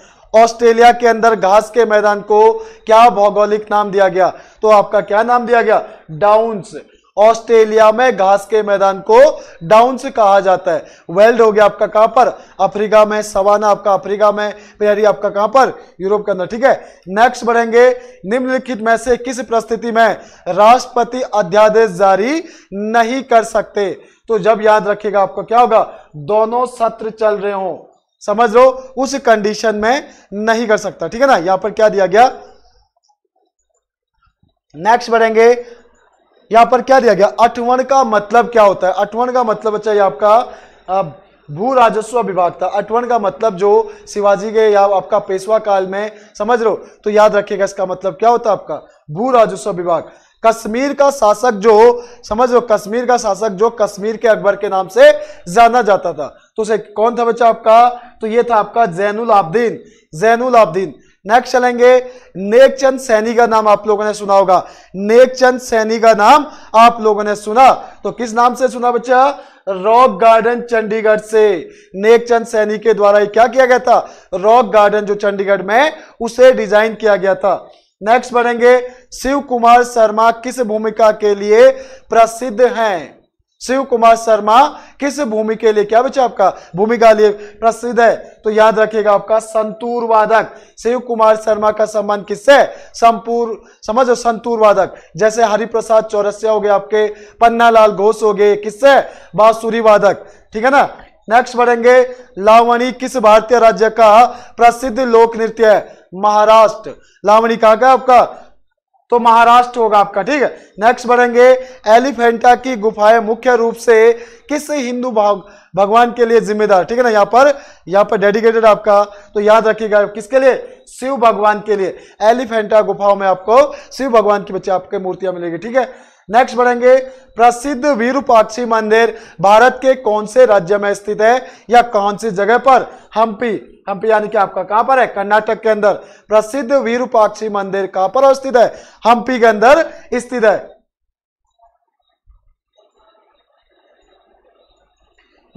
ऑस्ट्रेलिया के अंदर घास के मैदान को क्या भौगोलिक नाम दिया गया तो आपका क्या नाम दिया गया डाउन्स ऑस्ट्रेलिया में घास के मैदान को से कहा जाता है वेल्ड हो गया आपका कहां पर अफ्रीका में सवाना आपका अफ्रीका में प्यारी आपका कहां पर यूरोप के अंदर ठीक है नेक्स्ट बढ़ेंगे निम्नलिखित में से किस परिस्थिति में राष्ट्रपति अध्यादेश जारी नहीं कर सकते तो जब याद रखेगा आपको क्या होगा दोनों सत्र चल रहे हो समझ लो उस कंडीशन में नहीं कर सकता ठीक है ना यहां पर क्या दिया गया नेक्स्ट बढ़ेंगे यहां पर क्या दिया गया अठवन का मतलब क्या होता है अठवन का मतलब बच्चा ये आपका भू राजस्व विभाग था अठवन का मतलब जो शिवाजी के या आपका पेशवा काल में समझ लो तो याद रखिएगा इसका मतलब क्या होता है आपका भू राजस्व विभाग कश्मीर का शासक जो समझ लो कश्मीर का शासक जो कश्मीर के अकबर के नाम से जाना जाता था तो उसे कौन था बच्चा आपका तो ये था आपका जैनुल आबदीन जैनुल आबदीन नेक्स्ट चलेंगे नेकचंद सैनी का नाम आप लोगों ने सुना होगा नेकचंद सैनी का नाम आप लोगों ने सुना तो किस नाम से सुना बच्चा रॉक गार्डन चंडीगढ़ से नेकचंद सैनी के द्वारा क्या किया गया था रॉक गार्डन जो चंडीगढ़ में उसे डिजाइन किया गया था नेक्स्ट बढ़ेंगे शिव कुमार शर्मा किस भूमिका के लिए प्रसिद्ध हैं शिव कुमार शर्मा किस भूमि के लिए क्या बच्चा आपका भूमिका लिए प्रसिद्ध है तो याद रखिएगा आपका संतूर वादक शिव कुमार शर्मा का सम्मान किससे संपूर्ण समझ संतूर वादक जैसे हरिप्रसाद चौरसिया हो गए आपके पन्नालाल घोष हो गए किससे बासुरी वादक ठीक है ना नेक्स्ट बढ़ेंगे लावणी किस भारतीय राज्य का प्रसिद्ध लोक नृत्य है महाराष्ट्र लावणी कहा का आपका तो महाराष्ट्र होगा आपका ठीक है नेक्स्ट बढ़ेंगे एलिफेंटा की गुफाएं मुख्य रूप से किस हिंदू भाग भगवान के लिए जिम्मेदार ठीक है ना यहाँ पर यहाँ पर डेडिकेटेड आपका तो याद रखिएगा किसके लिए शिव भगवान के लिए एलिफेंटा गुफाओं में आपको शिव भगवान की बच्चे आपके मूर्तियां मिलेगी ठीक है नेक्स्ट बढ़ेंगे प्रसिद्ध वीरूपाक्षी मंदिर भारत के कौन से राज्य में स्थित है या कौन सी जगह पर हम्पी हम्पी यानी कि आपका कहां पर है कर्नाटक के अंदर प्रसिद्ध वीरूपाक्षी मंदिर कहां पर स्थित है हम्पी के अंदर स्थित है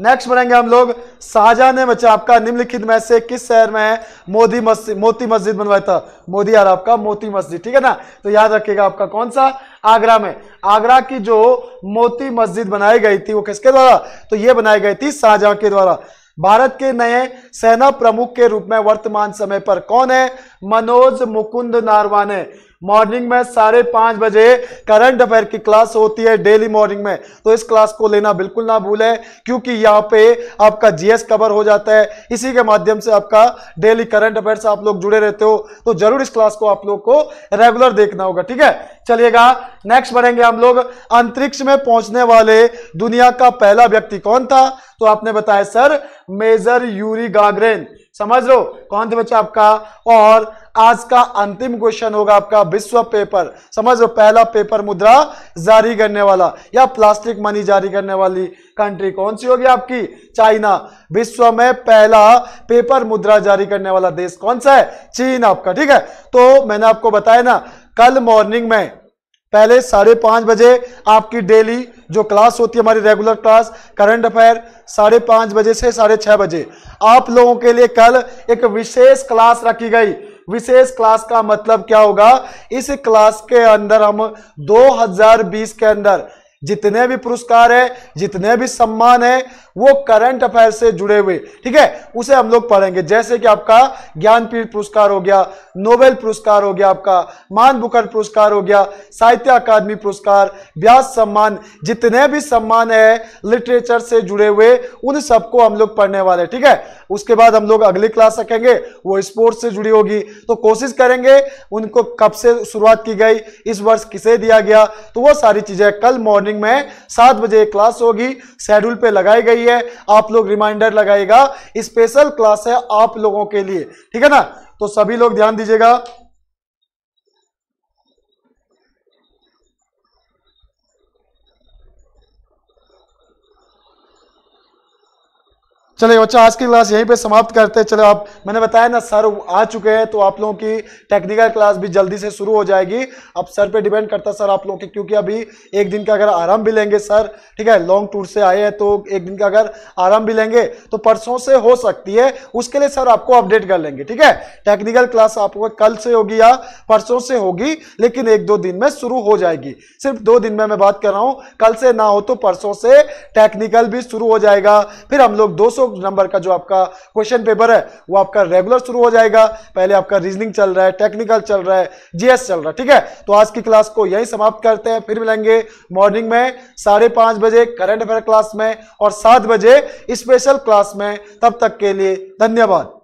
नेक्स्ट बढ़ेंगे हम लोग शाहजहां ने बच्चा आपका निम्नलिखित में से किस शहर में मोदी मस्जिद मोती मस्जिद बनवाया था मोदी यार आपका मोती मस्जिद ठीक है ना तो याद रखिएगा आपका कौन सा आगरा में आगरा की जो मोती मस्जिद बनाई गई थी वो किसके द्वारा तो ये बनाई गई थी शाहजहां के द्वारा भारत के नए सेना प्रमुख के रूप में वर्तमान समय पर कौन है मनोज मुकुंद नारवाने मॉर्निंग में साढ़े पांच बजे करंट अफेयर की क्लास होती है डेली मॉर्निंग में तो इस क्लास को लेना बिल्कुल ना भूलें क्योंकि यहाँ पे आपका जीएस कवर हो जाता है इसी के माध्यम से आपका डेली करंट अफेयर से आप लोग जुड़े रहते हो तो जरूर इस क्लास को आप लोग को रेगुलर देखना होगा ठीक है चलिएगा नेक्स्ट बढ़ेंगे हम लोग अंतरिक्ष में पहुंचने वाले दुनिया का पहला व्यक्ति कौन था तो आपने बताया सर मेजर यूरी गागरेन समझ लो कौन थे बच्चा आपका और आज का अंतिम क्वेश्चन होगा आपका विश्व पेपर समझ लो पहला पेपर मुद्रा जारी करने वाला या प्लास्टिक मनी जारी करने वाली कंट्री कौन सी होगी आपकी चाइना विश्व में पहला पेपर मुद्रा जारी करने वाला देश कौन सा है चीन आपका ठीक है तो मैंने आपको बताया ना कल मॉर्निंग में पहले साढ़े पांच बजे आपकी डेली जो क्लास होती है हमारी रेगुलर क्लास करंट अफेयर साढ़े पांच बजे से साढ़े छह बजे आप लोगों के लिए कल एक विशेष क्लास रखी गई विशेष क्लास का मतलब क्या होगा इस क्लास के अंदर हम 2020 के अंदर जितने भी पुरस्कार है जितने भी सम्मान है वो करंट अफेयर से जुड़े हुए ठीक है उसे हम लोग पढ़ेंगे जैसे कि आपका ज्ञानपीठ पुरस्कार हो गया नोबेल पुरस्कार हो गया आपका मान बुकर पुरस्कार हो गया साहित्य अकादमी पुरस्कार व्यास सम्मान जितने भी सम्मान है लिटरेचर से जुड़े हुए उन सबको हम लोग पढ़ने वाले ठीक है उसके बाद हम लोग अगली क्लास रखेंगे वो स्पोर्ट्स से जुड़ी होगी तो कोशिश करेंगे उनको कब से शुरुआत की गई इस वर्ष किसे दिया गया तो वो सारी चीजें कल मॉर्निंग में सात बजे क्लास होगी शेड्यूल पे लगाई गई है है आप लोग रिमाइंडर लगाएगा स्पेशल क्लास है आप लोगों के लिए ठीक है ना तो सभी लोग ध्यान दीजिएगा चले बच्चा आज की क्लास यहीं पे समाप्त करते हैं चलो आप मैंने बताया ना सर आ चुके हैं तो आप लोगों की टेक्निकल क्लास भी जल्दी से शुरू हो जाएगी अब सर पे डिपेंड करता है सर आप लोगों के क्योंकि अभी एक दिन का अगर आराम भी लेंगे सर ठीक है लॉन्ग टूर से आए हैं तो एक दिन का अगर आराम भी लेंगे तो परसों से हो सकती है उसके लिए सर आपको अपडेट कर लेंगे ठीक है टेक्निकल क्लास आपको कल से होगी या परसों से होगी लेकिन एक दो दिन में शुरू हो जाएगी सिर्फ दो दिन में मैं बात कर रहा हूँ कल से ना हो तो परसों से टेक्निकल भी शुरू हो जाएगा फिर हम लोग दो नंबर का जो आपका क्वेश्चन पेपर है वो आपका रेगुलर शुरू हो जाएगा पहले आपका रीजनिंग चल रहा है टेक्निकल चल रहा है जीएस चल रहा है ठीक है तो आज की क्लास को यही समाप्त करते हैं फिर मिलेंगे मॉर्निंग में साढ़े पांच बजे करंट अफेयर क्लास में और सात बजे स्पेशल क्लास में तब तक के लिए धन्यवाद